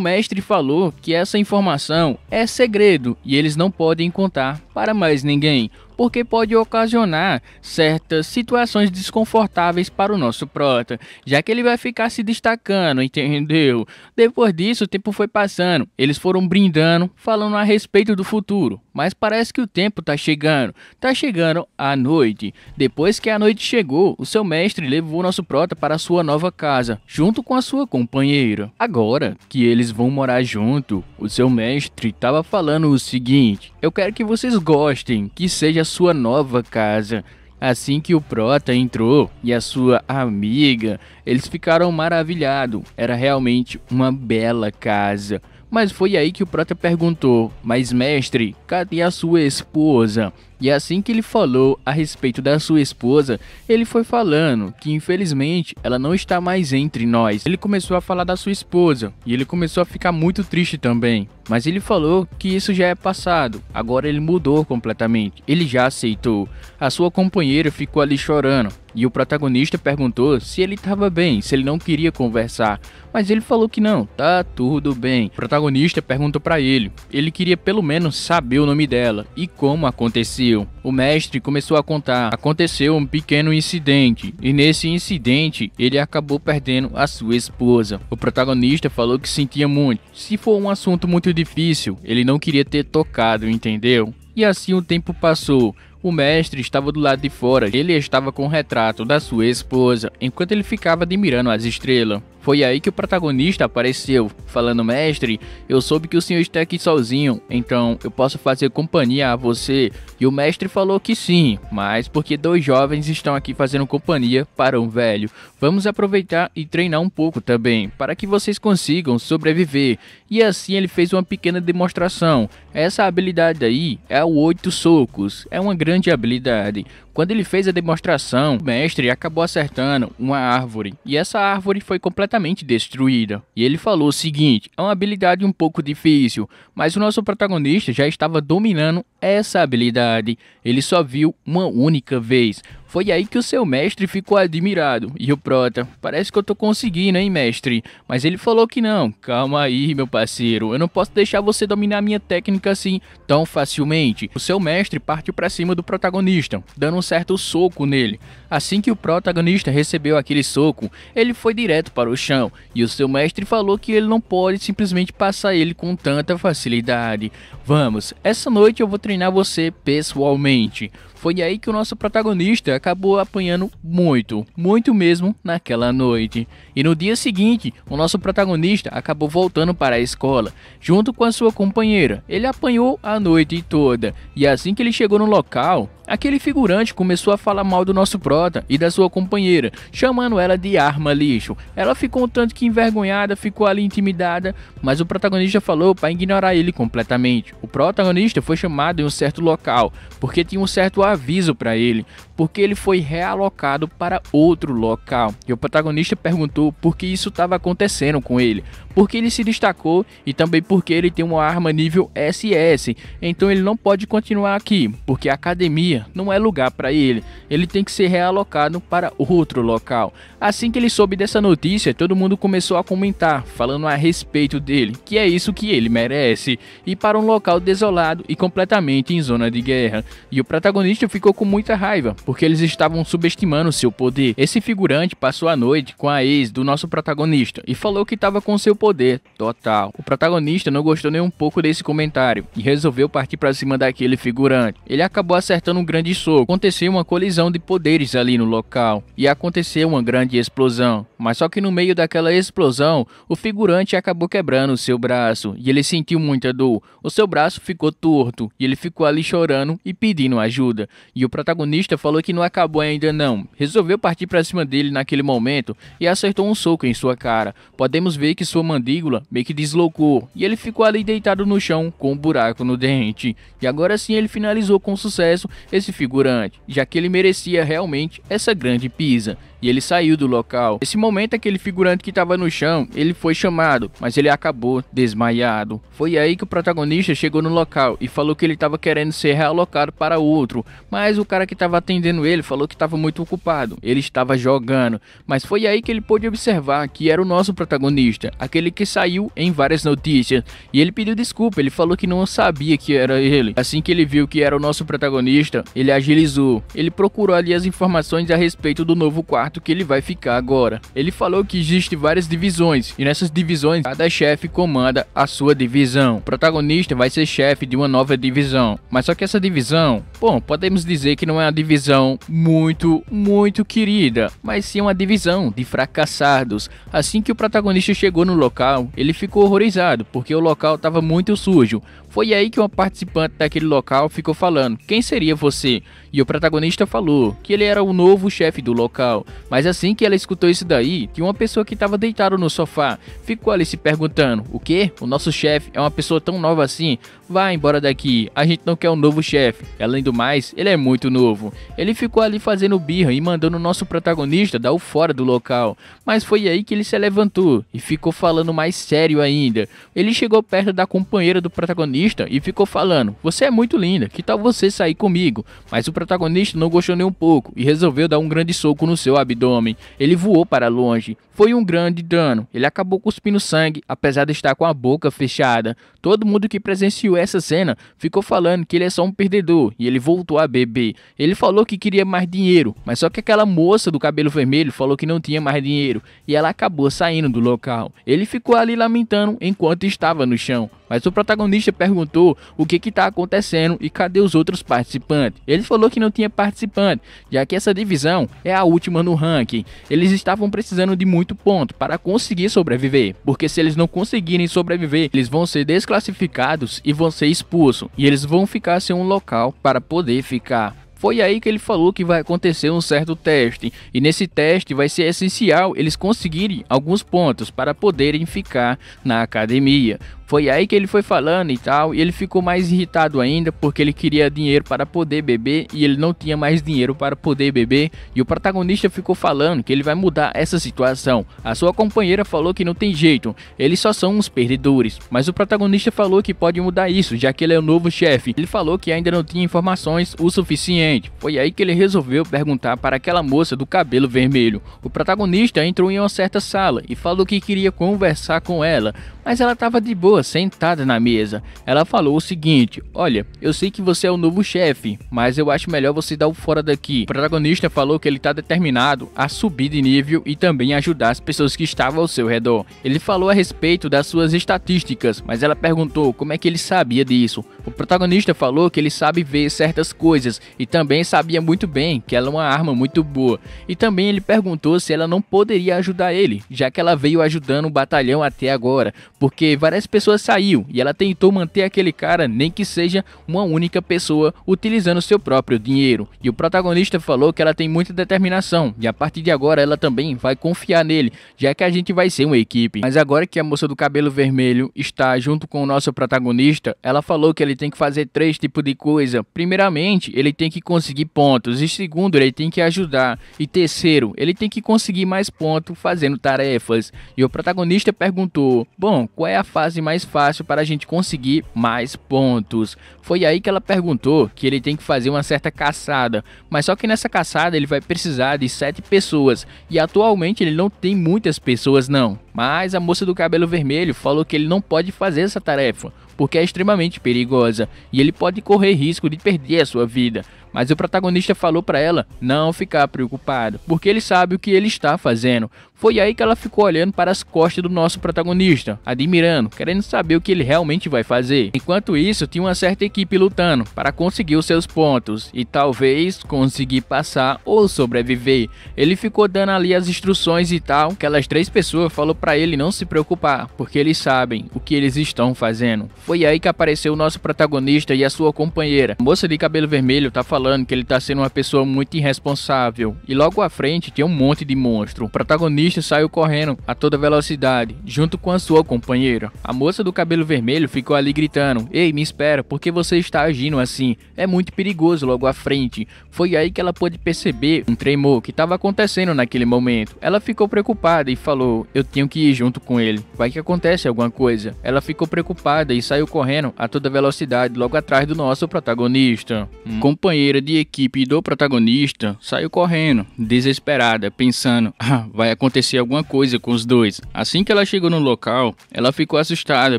mestre falou que essa informação é segredo e eles não podem contar para mais ninguém, porque pode ocasionar certas situações desconfortáveis para o nosso prota, já que ele vai ficar se destacando, entendeu? Depois disso, o tempo foi passando, eles foram brindando, falando a respeito do futuro, mas parece que o tempo tá chegando, tá chegando a noite. Depois que a noite chegou, o seu mestre levou o nosso prota para a sua nova casa, junto com a sua companheira. Agora, que eles vão morar junto, o seu mestre estava falando o seguinte: eu quero que vocês gostem, que seja a sua nova casa. Assim que o Prota entrou e a sua amiga, eles ficaram maravilhados. Era realmente uma bela casa. Mas foi aí que o Prota perguntou: Mas mestre, cadê a sua esposa? E assim que ele falou a respeito da sua esposa, ele foi falando que infelizmente ela não está mais entre nós. Ele começou a falar da sua esposa e ele começou a ficar muito triste também. Mas ele falou que isso já é passado, agora ele mudou completamente, ele já aceitou. A sua companheira ficou ali chorando, e o protagonista perguntou se ele estava bem, se ele não queria conversar, mas ele falou que não, tá tudo bem. O protagonista perguntou para ele, ele queria pelo menos saber o nome dela e como aconteceu. O mestre começou a contar. Aconteceu um pequeno incidente e nesse incidente ele acabou perdendo a sua esposa. O protagonista falou que sentia muito. Se for um assunto muito difícil, ele não queria ter tocado, entendeu? E assim o tempo passou. O mestre estava do lado de fora, ele estava com o retrato da sua esposa enquanto ele ficava admirando as estrelas. Foi aí que o protagonista apareceu, falando: Mestre, eu soube que o senhor está aqui sozinho, então eu posso fazer companhia a você? E o mestre falou que sim, mas porque dois jovens estão aqui fazendo companhia para um velho. Vamos aproveitar e treinar um pouco também, para que vocês consigam sobreviver. E assim ele fez uma pequena demonstração. Essa habilidade aí é o oito socos, é uma grande habilidade. Quando ele fez a demonstração, o mestre acabou acertando uma árvore, e essa árvore foi completamente completamente destruída. E ele falou o seguinte: é uma habilidade um pouco difícil, mas o nosso protagonista já estava dominando essa habilidade. Ele só viu uma única vez. Foi aí que o seu mestre ficou admirado. E o Prota, parece que eu tô conseguindo, hein, mestre? Mas ele falou que não. Calma aí, meu parceiro. Eu não posso deixar você dominar minha técnica assim tão facilmente. O seu mestre partiu para cima do protagonista, dando um certo soco nele. Assim que o protagonista recebeu aquele soco, ele foi direto para o chão. E o seu mestre falou que ele não pode simplesmente passar ele com tanta facilidade. Vamos, essa noite eu vou treinar você pessoalmente. Foi aí que o nosso protagonista acabou apanhando muito, muito mesmo naquela noite. E no dia seguinte, o nosso protagonista acabou voltando para a escola, junto com a sua companheira. Ele apanhou a noite toda, e assim que ele chegou no local, aquele figurante começou a falar mal do nosso prota e da sua companheira, chamando ela de arma lixo. Ela ficou um tanto que envergonhada, ficou ali intimidada, mas o protagonista falou para ignorar ele completamente. O protagonista foi chamado em um certo local, porque tinha um certo aviso para ele porque ele foi realocado para outro local. E o protagonista perguntou por que isso estava acontecendo com ele, porque ele se destacou e também porque ele tem uma arma nível SS. Então ele não pode continuar aqui, porque a academia não é lugar para ele. Ele tem que ser realocado para outro local. Assim que ele soube dessa notícia, todo mundo começou a comentar, falando a respeito dele, que é isso que ele merece, e para um local desolado e completamente em zona de guerra. E o protagonista ficou com muita raiva, porque eles estavam subestimando seu poder. Esse figurante passou a noite com a ex do nosso protagonista e falou que estava com seu poder total. O protagonista não gostou nem um pouco desse comentário e resolveu partir para cima daquele figurante. Ele acabou acertando um grande soco. Aconteceu uma colisão de poderes ali no local e aconteceu uma grande explosão. Mas só que no meio daquela explosão, o figurante acabou quebrando o seu braço e ele sentiu muita dor. O seu braço ficou torto e ele ficou ali chorando e pedindo ajuda. E o protagonista falou falou que não acabou ainda não. Resolveu partir para cima dele naquele momento e acertou um soco em sua cara. Podemos ver que sua mandíbula meio que deslocou e ele ficou ali deitado no chão com um buraco no dente. E agora sim ele finalizou com sucesso esse figurante, já que ele merecia realmente essa grande pisa. E ele saiu do local. Nesse momento aquele figurante que estava no chão, ele foi chamado, mas ele acabou desmaiado. Foi aí que o protagonista chegou no local e falou que ele estava querendo ser realocado para outro, mas o cara que estava atendendo defendendo ele, falou que estava muito ocupado, ele estava jogando, mas foi aí que ele pôde observar que era o nosso protagonista, aquele que saiu em várias notícias, e ele pediu desculpa, ele falou que não sabia que era ele. Assim que ele viu que era o nosso protagonista, ele agilizou, ele procurou ali as informações a respeito do novo quarto que ele vai ficar agora. Ele falou que existe várias divisões, e nessas divisões, cada chefe comanda a sua divisão. O protagonista vai ser chefe de uma nova divisão, mas só que essa divisão, bom, podemos dizer que não é uma divisão divisão muito, muito querida, mas sim uma divisão de fracassados. Assim que o protagonista chegou no local, ele ficou horrorizado porque o local estava muito sujo, foi aí que uma participante daquele local ficou falando: Quem seria você? E o protagonista falou que ele era o novo chefe do local. Mas assim que ela escutou isso daí, tinha uma pessoa que estava deitada no sofá ficou ali se perguntando: O que? O nosso chefe é uma pessoa tão nova assim? Vá embora daqui, a gente não quer um novo chefe. Além do mais, ele é muito novo. Ele ficou ali fazendo birra e mandando o nosso protagonista dar o fora do local. Mas foi aí que ele se levantou e ficou falando mais sério ainda. Ele chegou perto da companheira do protagonista protagonista e ficou falando: Você é muito linda, que tal você sair comigo? Mas o protagonista não gostou nem um pouco e resolveu dar um grande soco no seu abdômen. Ele voou para longe. Foi um grande dano. Ele acabou cuspindo sangue, apesar de estar com a boca fechada. Todo mundo que presenciou essa cena ficou falando que ele é só um perdedor e ele voltou a beber. Ele falou que queria mais dinheiro, mas só que aquela moça do cabelo vermelho falou que não tinha mais dinheiro e ela acabou saindo do local. Ele ficou ali lamentando enquanto estava no chão, mas o protagonista perguntou o que está acontecendo e cadê os outros participantes. Ele falou que não tinha participante, já que essa divisão é a última no ranking. Eles estavam precisando de muito muito ponto para conseguir sobreviver, porque se eles não conseguirem sobreviver, eles vão ser desclassificados e vão ser expulsos, e eles vão ficar sem um local para poder ficar. Foi aí que ele falou que vai acontecer um certo teste, e nesse teste vai ser essencial eles conseguirem alguns pontos para poderem ficar na academia. Foi aí que ele foi falando e tal, e ele ficou mais irritado ainda porque ele queria dinheiro para poder beber e ele não tinha mais dinheiro para poder beber. E o protagonista ficou falando que ele vai mudar essa situação. A sua companheira falou que não tem jeito, eles só são uns perdedores. Mas o protagonista falou que pode mudar isso, já que ele é o novo chefe. Ele falou que ainda não tinha informações o suficiente. Foi aí que ele resolveu perguntar para aquela moça do cabelo vermelho. O protagonista entrou em uma certa sala e falou que queria conversar com ela, mas ela estava de boa, sentada na mesa. Ela falou o seguinte: Olha, eu sei que você é o novo chefe, mas eu acho melhor você dar o fora daqui. O protagonista falou que ele está determinado a subir de nível e também ajudar as pessoas que estavam ao seu redor. Ele falou a respeito das suas estatísticas, mas ela perguntou como é que ele sabia disso. O protagonista falou que ele sabe ver certas coisas e também sabia muito bem que ela é uma arma muito boa. E também ele perguntou se ela não poderia ajudar ele, já que ela veio ajudando o batalhão até agora porque várias pessoas saiu e ela tentou manter aquele cara, nem que seja uma única pessoa, utilizando seu próprio dinheiro. E o protagonista falou que ela tem muita determinação e a partir de agora ela também vai confiar nele, já que a gente vai ser uma equipe. Mas agora que a moça do cabelo vermelho está junto com o nosso protagonista, ela falou que ele tem que fazer três tipos de coisa. Primeiramente, ele tem que conseguir pontos, e segundo, ele tem que ajudar, e terceiro, ele tem que conseguir mais pontos fazendo tarefas. E o protagonista perguntou: "Bom, qual é a fase mais fácil para a gente conseguir mais pontos. Foi aí que ela perguntou que ele tem que fazer uma certa caçada, mas só que nessa caçada ele vai precisar de 7 pessoas e atualmente ele não tem muitas pessoas não. Mas a moça do cabelo vermelho falou que ele não pode fazer essa tarefa, porque é extremamente perigosa e ele pode correr risco de perder a sua vida. Mas o protagonista falou para ela não ficar preocupado, porque ele sabe o que ele está fazendo. Foi aí que ela ficou olhando para as costas do nosso protagonista, admirando, querendo saber o que ele realmente vai fazer. Enquanto isso, tinha uma certa equipe lutando para conseguir os seus pontos e talvez conseguir passar ou sobreviver. Ele ficou dando ali as instruções e tal, aquelas três pessoas falou para ele não se preocupar, porque eles sabem o que eles estão fazendo. Foi foi aí que apareceu o nosso protagonista e a sua companheira. A moça de cabelo vermelho tá falando que ele tá sendo uma pessoa muito irresponsável. E logo à frente tem um monte de monstro. O protagonista saiu correndo a toda velocidade, junto com a sua companheira. A moça do cabelo vermelho ficou ali gritando: Ei, me espera, por que você está agindo assim? É muito perigoso logo à frente. Foi aí que ela pôde perceber um tremor que estava acontecendo naquele momento. Ela ficou preocupada e falou: Eu tenho que ir junto com ele. Vai que acontece alguma coisa. Ela ficou preocupada e saiu saiu correndo a toda velocidade logo atrás do nosso protagonista. Hum. Companheira de equipe do protagonista saiu correndo, desesperada, pensando: ah, vai acontecer alguma coisa com os dois. Assim que ela chegou no local, ela ficou assustada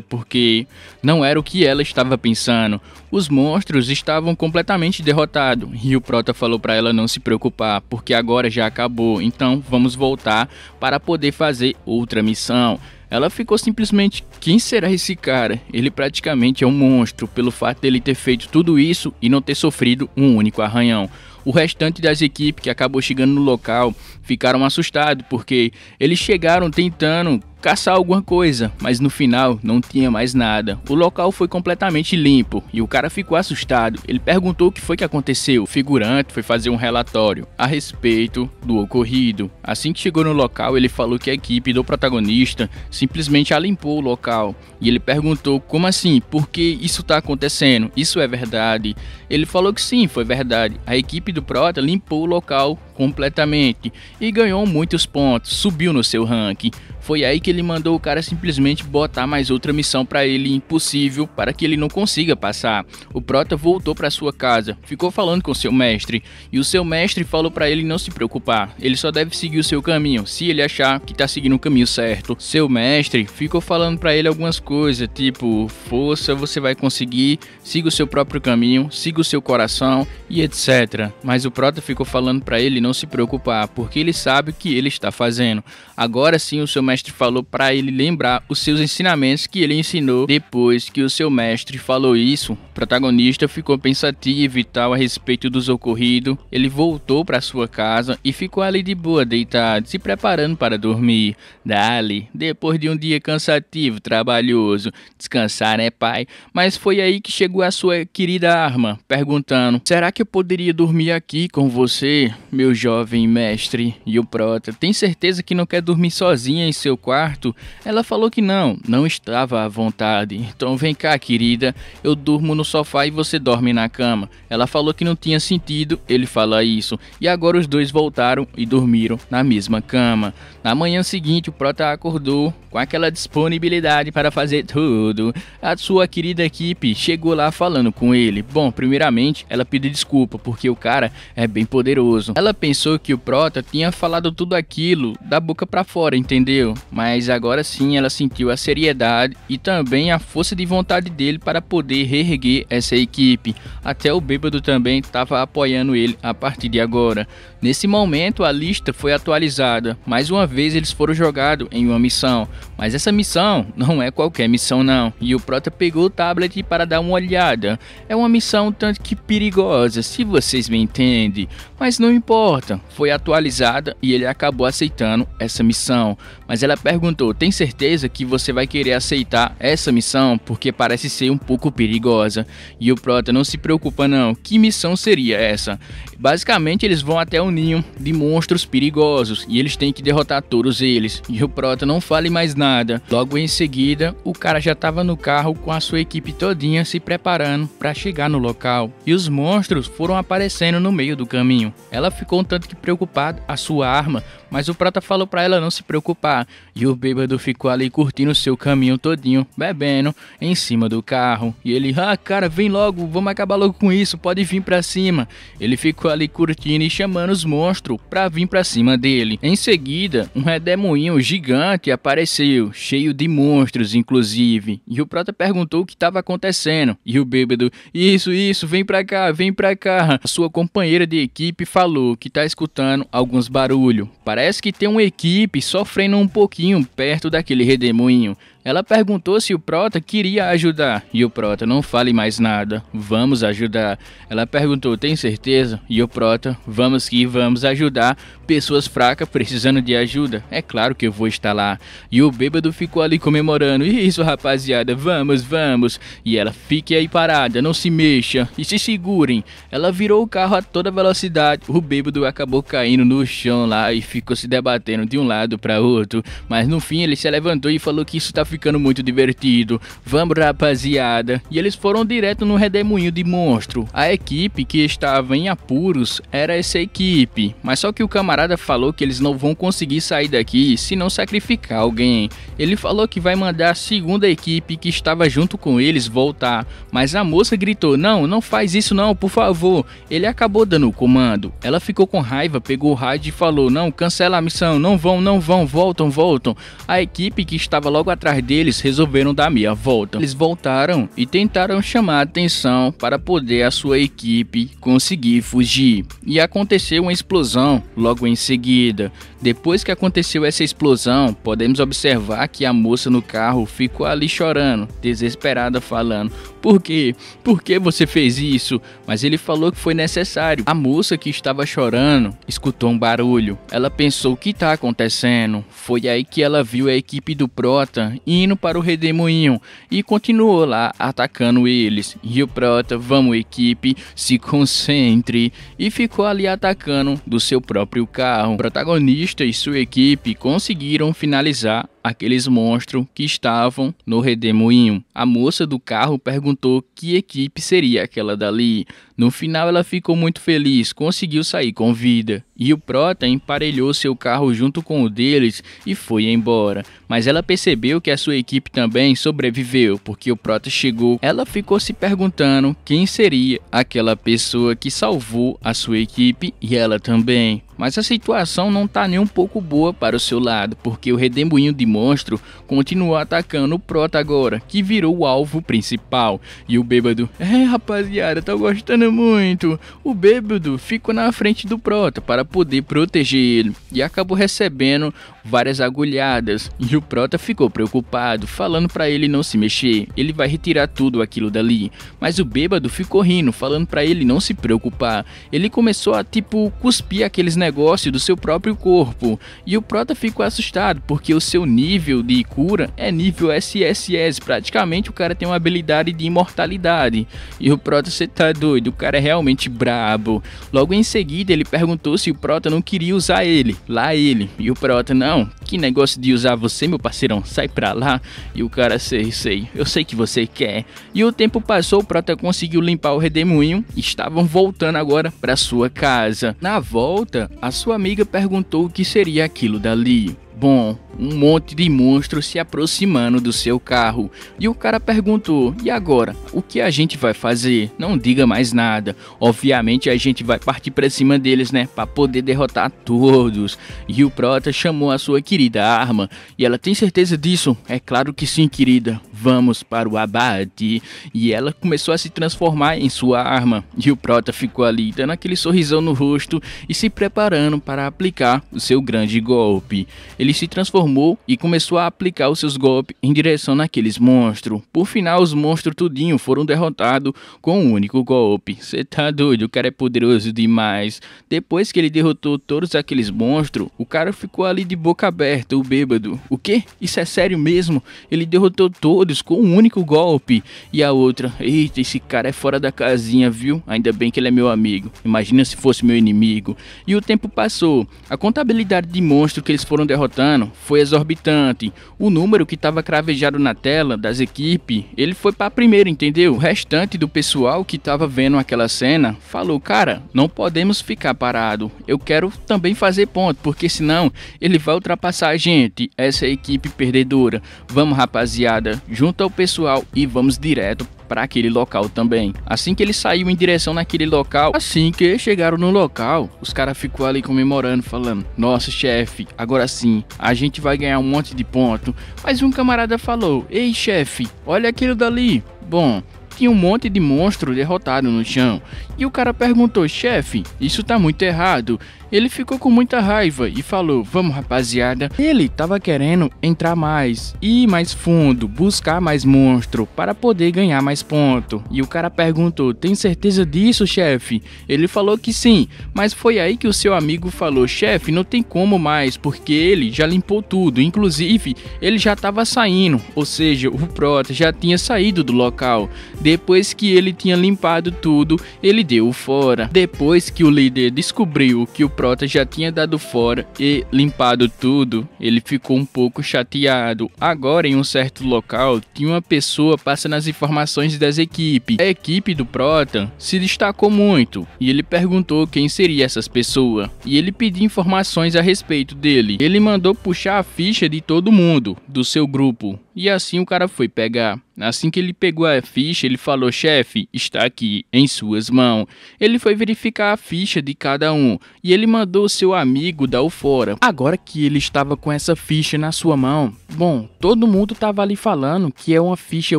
porque não era o que ela estava pensando. Os monstros estavam completamente derrotados e o Prota falou para ela não se preocupar, porque agora já acabou, então vamos voltar para poder fazer outra missão. Ela ficou simplesmente: quem será esse cara? Ele praticamente é um monstro pelo fato dele ter feito tudo isso e não ter sofrido um único arranhão. O restante das equipes que acabou chegando no local ficaram assustados porque eles chegaram tentando caçar alguma coisa, mas no final não tinha mais nada. O local foi completamente limpo e o cara ficou assustado. Ele perguntou o que foi que aconteceu. O figurante foi fazer um relatório a respeito do ocorrido. Assim que chegou no local, ele falou que a equipe do protagonista simplesmente limpou o local e ele perguntou como assim, por que isso está acontecendo? Isso é verdade? Ele falou que sim, foi verdade. A equipe do Prota limpou o local completamente e ganhou muitos pontos, subiu no seu ranking. Foi aí que ele mandou o cara simplesmente botar mais outra missão para ele impossível, para que ele não consiga passar. O Prota voltou para sua casa, ficou falando com seu mestre, e o seu mestre falou para ele não se preocupar, ele só deve seguir o seu caminho, se ele achar que tá seguindo o caminho certo. Seu mestre ficou falando para ele algumas coisas, tipo, força, você vai conseguir, siga o seu próprio caminho, siga o seu coração e etc. Mas o Prota ficou falando para ele não se preocupar, porque ele sabe o que ele está fazendo. Agora sim o seu mestre mestre falou para ele lembrar os seus ensinamentos que ele ensinou. Depois que o seu mestre falou isso, o protagonista ficou pensativo e tal a respeito dos ocorrido. Ele voltou para sua casa e ficou ali de boa, deitado, se preparando para dormir. Dali, depois de um dia cansativo, trabalhoso, descansar, né, pai? Mas foi aí que chegou a sua querida arma, perguntando: Será que eu poderia dormir aqui com você, meu jovem mestre? E o Prota, tem certeza que não quer dormir sozinha em seu quarto? Ela falou que não, não estava à vontade. Então vem cá, querida, eu durmo no sofá e você dorme na cama. Ela falou que não tinha sentido, ele falar isso. E agora os dois voltaram e dormiram na mesma cama. Na manhã seguinte, o Prota acordou com aquela disponibilidade para fazer tudo. A sua querida equipe chegou lá falando com ele. Bom, primeiramente, ela pediu desculpa porque o cara é bem poderoso. Ela pensou que o Prota tinha falado tudo aquilo da boca para fora, entendeu? mas agora sim ela sentiu a seriedade e também a força de vontade dele para poder reerguer essa equipe. Até o bêbado também estava apoiando ele a partir de agora. Nesse momento, a lista foi atualizada. Mais uma vez, eles foram jogados em uma missão. Mas essa missão não é qualquer missão não, e o Prota pegou o tablet para dar uma olhada. É uma missão tanto que perigosa, se vocês me entendem, mas não importa. Foi atualizada e ele acabou aceitando essa missão. Mas ela perguntou: "Tem certeza que você vai querer aceitar essa missão porque parece ser um pouco perigosa?" E o Prota não se preocupa não. Que missão seria essa? Basicamente eles vão até o um ninho de monstros perigosos e eles têm que derrotar todos eles. E o Prota não fale mais nada nada. Logo em seguida, o cara já estava no carro com a sua equipe todinha se preparando para chegar no local. E os monstros foram aparecendo no meio do caminho. Ela ficou um tanto que preocupada, a sua arma, mas o prata falou para ela não se preocupar. E o bêbado ficou ali curtindo seu caminho todinho, bebendo, em cima do carro. E ele, ah cara, vem logo, vamos acabar logo com isso, pode vir para cima. Ele ficou ali curtindo e chamando os monstros para vir para cima dele. Em seguida, um redemoinho gigante apareceu cheio de monstros, inclusive. E o prota perguntou o que estava acontecendo. E o bêbado, isso, isso, vem pra cá, vem pra cá. A sua companheira de equipe falou que tá escutando alguns barulhos. Parece que tem uma equipe sofrendo um pouquinho perto daquele redemoinho. Ela perguntou se o Prota queria ajudar e o Prota não fale mais nada. Vamos ajudar. Ela perguntou: "Tem certeza?" E o Prota: "Vamos que vamos ajudar pessoas fracas precisando de ajuda. É claro que eu vou estar lá." E o bêbado ficou ali comemorando: "Isso, rapaziada, vamos, vamos." E ela: "Fique aí parada, não se mexa e se segurem." Ela virou o carro a toda velocidade. O bêbado acabou caindo no chão lá e ficou se debatendo de um lado para outro, mas no fim ele se levantou e falou que isso tá ficando muito divertido. Vamos, rapaziada. E eles foram direto no redemoinho de monstro. A equipe que estava em apuros era essa equipe, mas só que o camarada falou que eles não vão conseguir sair daqui se não sacrificar alguém. Ele falou que vai mandar a segunda equipe que estava junto com eles voltar, mas a moça gritou: "Não, não faz isso não, por favor". Ele acabou dando o comando. Ela ficou com raiva, pegou o rádio e falou: "Não, cancela a missão, não vão, não vão, voltam, voltam". A equipe que estava logo atrás deles resolveram dar meia volta. Eles voltaram e tentaram chamar atenção para poder a sua equipe conseguir fugir. E aconteceu uma explosão logo em seguida. Depois que aconteceu essa explosão, podemos observar que a moça no carro ficou ali chorando, desesperada, falando: Por quê? Por que você fez isso? Mas ele falou que foi necessário. A moça que estava chorando escutou um barulho. Ela pensou: O que está acontecendo? Foi aí que ela viu a equipe do Prota indo para o redemoinho e continuou lá atacando eles. Rio Prota, vamos equipe, se concentre. E ficou ali atacando do seu próprio carro. O protagonista Costa e sua equipe conseguiram finalizar aqueles monstros que estavam no redemoinho. A moça do carro perguntou que equipe seria aquela dali. No final, ela ficou muito feliz, conseguiu sair com vida. E o Prota emparelhou seu carro junto com o deles e foi embora. Mas ela percebeu que a sua equipe também sobreviveu, porque o Prota chegou. Ela ficou se perguntando quem seria aquela pessoa que salvou a sua equipe e ela também. Mas a situação não tá nem um pouco boa para o seu lado, porque o redemoinho de monstro continua atacando o Prota agora, que virou o alvo principal. E o bêbado, é rapaziada, tô gostando muito. O bêbado ficou na frente do Prota para poder proteger ele e acabou recebendo várias agulhadas, e o Prota ficou preocupado, falando para ele não se mexer, ele vai retirar tudo aquilo dali. Mas o bêbado ficou rindo, falando para ele não se preocupar. Ele começou a tipo cuspir aqueles negócios do seu próprio corpo, e o Prota ficou assustado porque o seu nível de cura é nível SSS, praticamente o cara tem uma habilidade de imortalidade. E o Prota, você tá doido, o cara é realmente brabo. Logo em seguida, ele perguntou se o Prota não queria usar ele, lá ele. E o Prota, não, não, que negócio de usar você, meu parceirão, sai pra lá. E o cara, sei, sei, eu sei que você quer. E o tempo passou, o Prota conseguiu limpar o redemoinho e estavam voltando agora pra sua casa. Na volta, a sua amiga perguntou o que seria aquilo dali. Bom, um monte de monstros se aproximando do seu carro. E o cara perguntou: "E agora? O que a gente vai fazer?" Não diga mais nada. Obviamente a gente vai partir para cima deles, né, para poder derrotar todos. E o Prota chamou a sua querida arma. E ela tem certeza disso? É claro que sim, querida. Vamos para o abate. E ela começou a se transformar em sua arma. E o Prota ficou ali dando aquele sorrisão no rosto e se preparando para aplicar o seu grande golpe. Ele se transformou transformou e começou a aplicar os seus golpes em direção naqueles monstros. Por final, os monstros tudinho foram derrotados com um único golpe. Cê tá doido, o cara é poderoso demais. Depois que ele derrotou todos aqueles monstros, o cara ficou ali de boca aberta, o bêbado. O que? Isso é sério mesmo? Ele derrotou todos com um único golpe. E a outra, eita, esse cara é fora da casinha, viu? Ainda bem que ele é meu amigo. Imagina se fosse meu inimigo. E o tempo passou. A contabilidade de monstros que eles foram derrotando foi foi exorbitante. O número que estava cravejado na tela das equipes, ele foi para primeiro, entendeu? O restante do pessoal que estava vendo aquela cena falou: "Cara, não podemos ficar parado. Eu quero também fazer ponto, porque senão ele vai ultrapassar a gente, essa é a equipe perdedora. Vamos, rapaziada, junta o pessoal e vamos direto para aquele local também. Assim que ele saiu em direção naquele local, assim que chegaram no local, os caras ficou ali comemorando, falando: "Nossa, chefe, agora sim, a gente vai ganhar um monte de ponto". Mas um camarada falou: "Ei, chefe, olha aquilo dali". Bom, tinha um monte de monstro derrotado no chão. E o cara perguntou: "Chefe, isso tá muito errado". Ele ficou com muita raiva e falou: Vamos, rapaziada. Ele estava querendo entrar mais, ir mais fundo, buscar mais monstro para poder ganhar mais ponto. E o cara perguntou: Tem certeza disso, chefe? Ele falou que sim, mas foi aí que o seu amigo falou: Chefe, não tem como mais, porque ele já limpou tudo. Inclusive, ele já estava saindo, ou seja, o Prota já tinha saído do local. Depois que ele tinha limpado tudo, ele deu fora. Depois que o líder descobriu que o Prota Prota já tinha dado fora e limpado tudo, ele ficou um pouco chateado. Agora, em um certo local, tinha uma pessoa passando as informações das equipes. A equipe do Prota se destacou muito e ele perguntou quem seria essas pessoas. E ele pediu informações a respeito dele. Ele mandou puxar a ficha de todo mundo do seu grupo e assim o cara foi pegar. Assim que ele pegou a ficha, ele falou: chefe, está aqui, em suas mãos. Ele foi verificar a ficha de cada um e ele mandou seu amigo dar o fora. Agora que ele estava com essa ficha na sua mão, bom, todo mundo estava ali falando que é uma ficha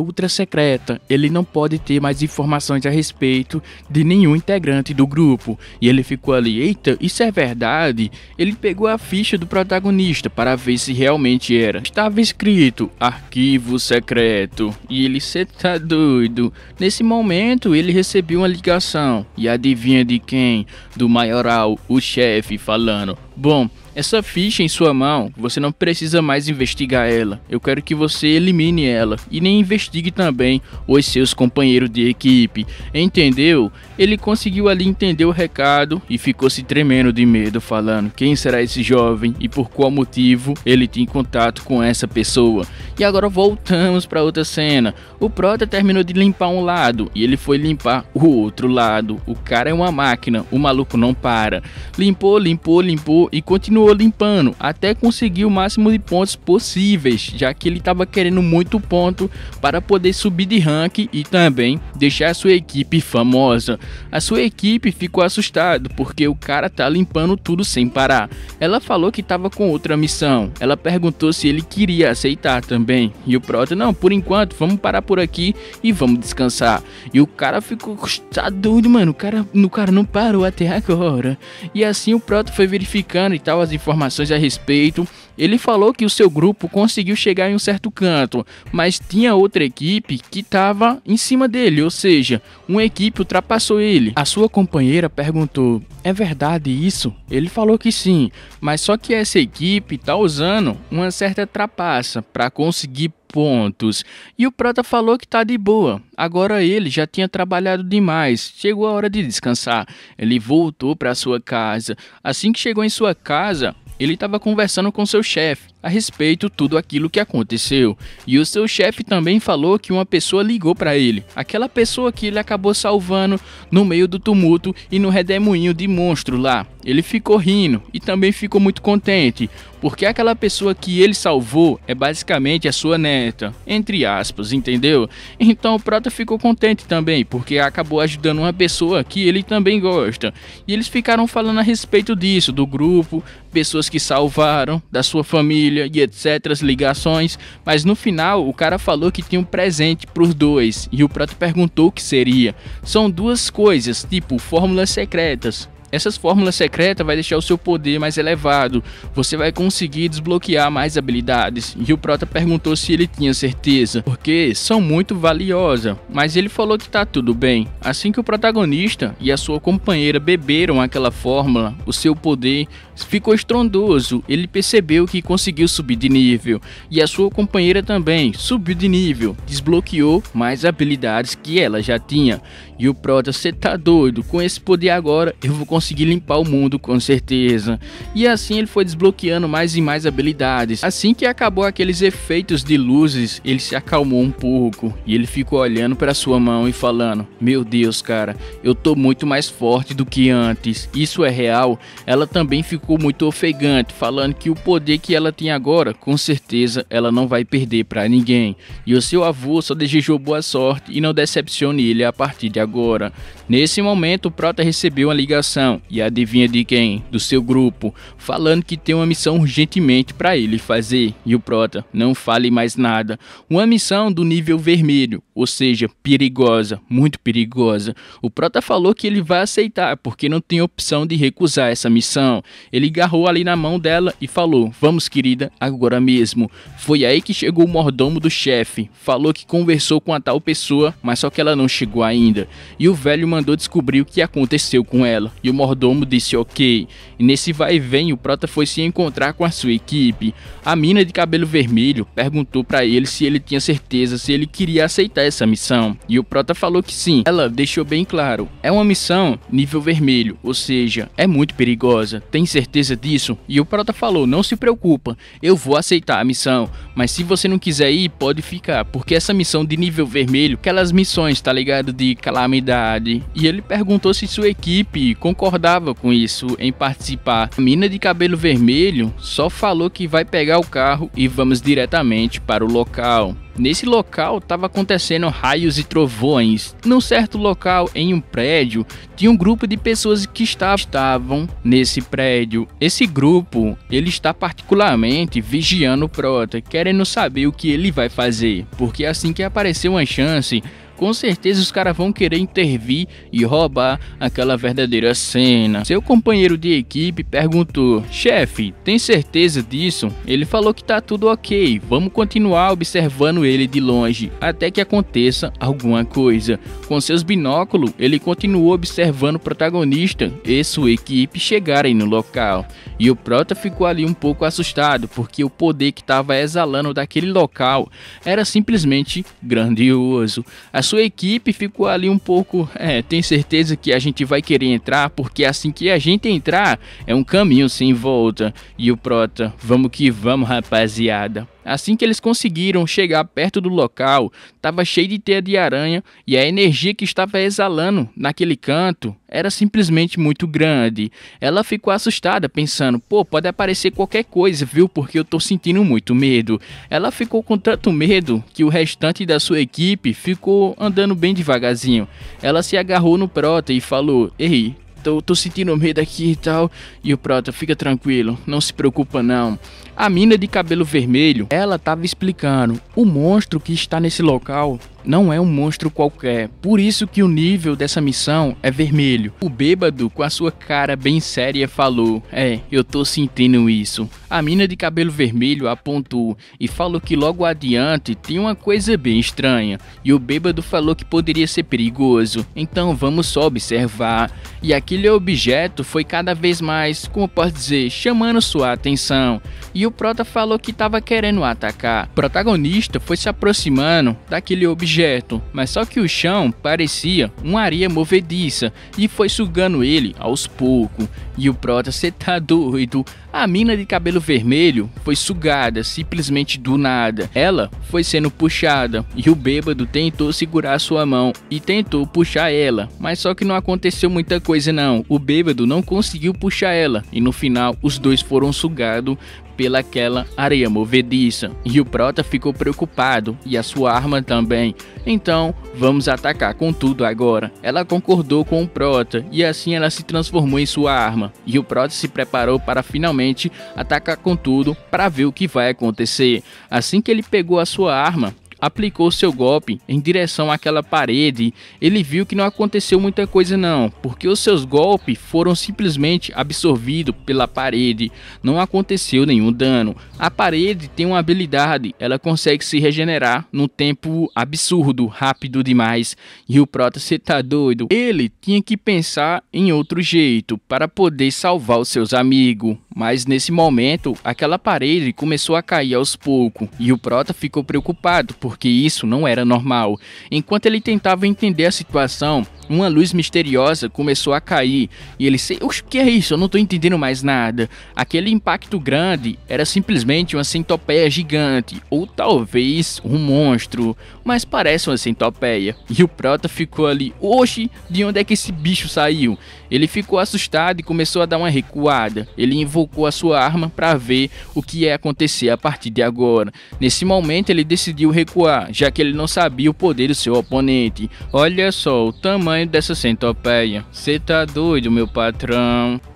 ultra secreta. Ele não pode ter mais informações a respeito de nenhum integrante do grupo. E ele ficou ali: eita, isso é verdade? Ele pegou a ficha do protagonista para ver se realmente era. Estava escrito: arquivo secreto. E ele, cê tá doido. Nesse momento, ele recebeu uma ligação. E adivinha de quem? Do maioral, o chefe, falando: Bom, essa ficha em sua mão, você não precisa mais investigar ela. Eu quero que você elimine ela e nem investigue também os seus companheiros de equipe. Entendeu? Ele conseguiu ali entender o recado e ficou se tremendo de medo, falando quem será esse jovem e por qual motivo ele tem contato com essa pessoa. E agora voltamos para outra cena. O Prota terminou de limpar um lado e ele foi limpar o outro lado. O cara é uma máquina, o maluco não para. Limpou, limpou, limpou e continuou continuou limpando até conseguir o máximo de pontos possíveis, já que ele estava querendo muito ponto para poder subir de rank e também deixar sua equipe famosa. A sua equipe ficou assustada porque o cara tá limpando tudo sem parar. Ela falou que estava com outra missão. Ela perguntou se ele queria aceitar também. E o Proto, não, por enquanto, vamos parar por aqui e vamos descansar. E o cara ficou tá doido, mano. O cara, o cara não parou até agora. E assim o Proto foi verificando e tal as informações a respeito ele falou que o seu grupo conseguiu chegar em um certo canto, mas tinha outra equipe que estava em cima dele, ou seja, uma equipe ultrapassou ele. A sua companheira perguntou: "É verdade isso?" Ele falou que sim, mas só que essa equipe está usando uma certa trapaça para conseguir pontos. E o Prata falou que tá de boa. Agora ele já tinha trabalhado demais. Chegou a hora de descansar. Ele voltou para sua casa. Assim que chegou em sua casa, ele estava conversando com seu chefe a respeito tudo aquilo que aconteceu. E o seu chefe também falou que uma pessoa ligou para ele, aquela pessoa que ele acabou salvando no meio do tumulto e no redemoinho de monstro lá. Ele ficou rindo e também ficou muito contente, porque aquela pessoa que ele salvou é basicamente a sua neta, entre aspas, entendeu? Então o Prota ficou contente também, porque acabou ajudando uma pessoa que ele também gosta. E eles ficaram falando a respeito disso, do grupo, pessoas que salvaram, da sua família e etc, as ligações, mas no final o cara falou que tinha um presente pros dois e o Prota perguntou o que seria. São duas coisas, tipo fórmulas secretas, essas fórmulas secretas vai deixar o seu poder mais elevado, você vai conseguir desbloquear mais habilidades. E o Prota perguntou se ele tinha certeza, porque são muito valiosas, mas ele falou que tá tudo bem. Assim que o protagonista e a sua companheira beberam aquela fórmula, o seu poder ficou estrondoso. Ele percebeu que conseguiu subir de nível e a sua companheira também subiu de nível, desbloqueou mais habilidades que ela já tinha. E o Prota, você tá doido? Com esse poder agora, eu vou conseguir limpar o mundo com certeza. E assim ele foi desbloqueando mais e mais habilidades. Assim que acabou aqueles efeitos de luzes, ele se acalmou um pouco e ele ficou olhando para sua mão e falando: "Meu Deus, cara, eu tô muito mais forte do que antes. Isso é real?" Ela também ficou muito ofegante, falando que o poder que ela tem agora, com certeza ela não vai perder para ninguém. E o seu avô só desejou boa sorte e não decepcione ele a partir de agora agora. Nesse momento, o Prota recebeu uma ligação e adivinha de quem? Do seu grupo, falando que tem uma missão urgentemente para ele fazer. E o Prota, não fale mais nada. Uma missão do nível vermelho, ou seja, perigosa, muito perigosa. O Prota falou que ele vai aceitar, porque não tem opção de recusar essa missão. Ele agarrou ali na mão dela e falou: Vamos, querida, agora mesmo. Foi aí que chegou o mordomo do chefe. Falou que conversou com a tal pessoa, mas só que ela não chegou ainda e o velho mandou descobrir o que aconteceu com ela. E o mordomo disse ok. E nesse vai e vem, o prota foi se encontrar com a sua equipe. A mina de cabelo vermelho perguntou para ele se ele tinha certeza se ele queria aceitar essa missão. E o prota falou que sim. Ela deixou bem claro: é uma missão nível vermelho, ou seja, é muito perigosa. Tem certeza disso? E o prota falou: não se preocupa, eu vou aceitar a missão, mas se você não quiser ir, pode ficar, porque essa missão de nível vermelho, aquelas missões, tá ligado? De calar calamidade e ele perguntou se sua equipe concordava com isso em participar. A mina de cabelo vermelho só falou que vai pegar o carro e vamos diretamente para o local. Nesse local estava acontecendo raios e trovões. Num certo local, em um prédio, tinha um grupo de pessoas que estavam nesse prédio. Esse grupo, ele está particularmente vigiando o Prota, querendo saber o que ele vai fazer, porque assim que aparecer uma chance, com certeza os caras vão querer intervir e roubar aquela verdadeira cena. Seu companheiro de equipe perguntou: Chefe, tem certeza disso? Ele falou que tá tudo ok, vamos continuar observando ele de longe até que aconteça alguma coisa. Com seus binóculos, ele continuou observando o protagonista e sua equipe chegarem no local. E o Prota ficou ali um pouco assustado porque o poder que estava exalando daquele local era simplesmente grandioso. As sua equipe ficou ali um pouco, é, tem certeza que a gente vai querer entrar, porque assim que a gente entrar, é um caminho sem volta. E o Prota, vamos que vamos, rapaziada. Assim que eles conseguiram chegar perto do local, estava cheio de teia de aranha e a energia que estava exalando naquele canto era simplesmente muito grande. Ela ficou assustada, pensando: pô, pode aparecer qualquer coisa, viu? Porque eu tô sentindo muito medo. Ela ficou com tanto medo que o restante da sua equipe ficou andando bem devagarzinho. Ela se agarrou no prota e falou: ei, tô, tô sentindo medo aqui e tal. E o Prota, fica tranquilo, não se preocupa não. A mina de cabelo vermelho, ela tava explicando, o monstro que está nesse local não é um monstro qualquer. Por isso que o nível dessa missão é vermelho. O bêbado, com a sua cara bem séria, falou: É, eu tô sentindo isso. A mina de cabelo vermelho apontou e falou que logo adiante tem uma coisa bem estranha. E o bêbado falou que poderia ser perigoso. Então vamos só observar. E aquele objeto foi cada vez mais, como posso dizer, chamando sua atenção. E o prota falou que estava querendo atacar. O protagonista foi se aproximando daquele objeto objeto, mas só que o chão parecia uma areia movediça e foi sugando ele aos poucos. E o Prota, cê tá doido? A mina de cabelo vermelho foi sugada simplesmente do nada. Ela foi sendo puxada e o bêbado tentou segurar sua mão e tentou puxar ela, mas só que não aconteceu muita coisa não. O bêbado não conseguiu puxar ela e no final os dois foram sugados pelaquela areia movediça. E o Prota ficou preocupado e a sua arma também. Então, vamos atacar com tudo agora. Ela concordou com o Prota e assim ela se transformou em sua arma. E o Prota se preparou para finalmente atacar com tudo para ver o que vai acontecer. Assim que ele pegou a sua arma, aplicou seu golpe em direção àquela parede, ele viu que não aconteceu muita coisa não, porque os seus golpes foram simplesmente absorvidos pela parede, não aconteceu nenhum dano. A parede tem uma habilidade, ela consegue se regenerar num tempo absurdo, rápido demais. E o Prota, você tá doido? Ele tinha que pensar em outro jeito para poder salvar os seus amigos. Mas nesse momento, aquela parede começou a cair aos poucos e o Prota ficou preocupado porque isso não era normal. Enquanto ele tentava entender a situação, uma luz misteriosa começou a cair e ele se, o que é isso? Eu não estou entendendo mais nada. Aquele impacto grande era simplesmente uma centopeia gigante ou talvez um monstro, mas parece uma centopeia. E o Prota ficou ali, oxe, de onde é que esse bicho saiu? Ele ficou assustado e começou a dar uma recuada. Ele invocou a sua arma para ver o que ia acontecer a partir de agora. Nesse momento ele decidiu recuar recuar, já que ele não sabia o poder do seu oponente. Olha só o tamanho dessa centopeia. Cê tá doido, meu patrão?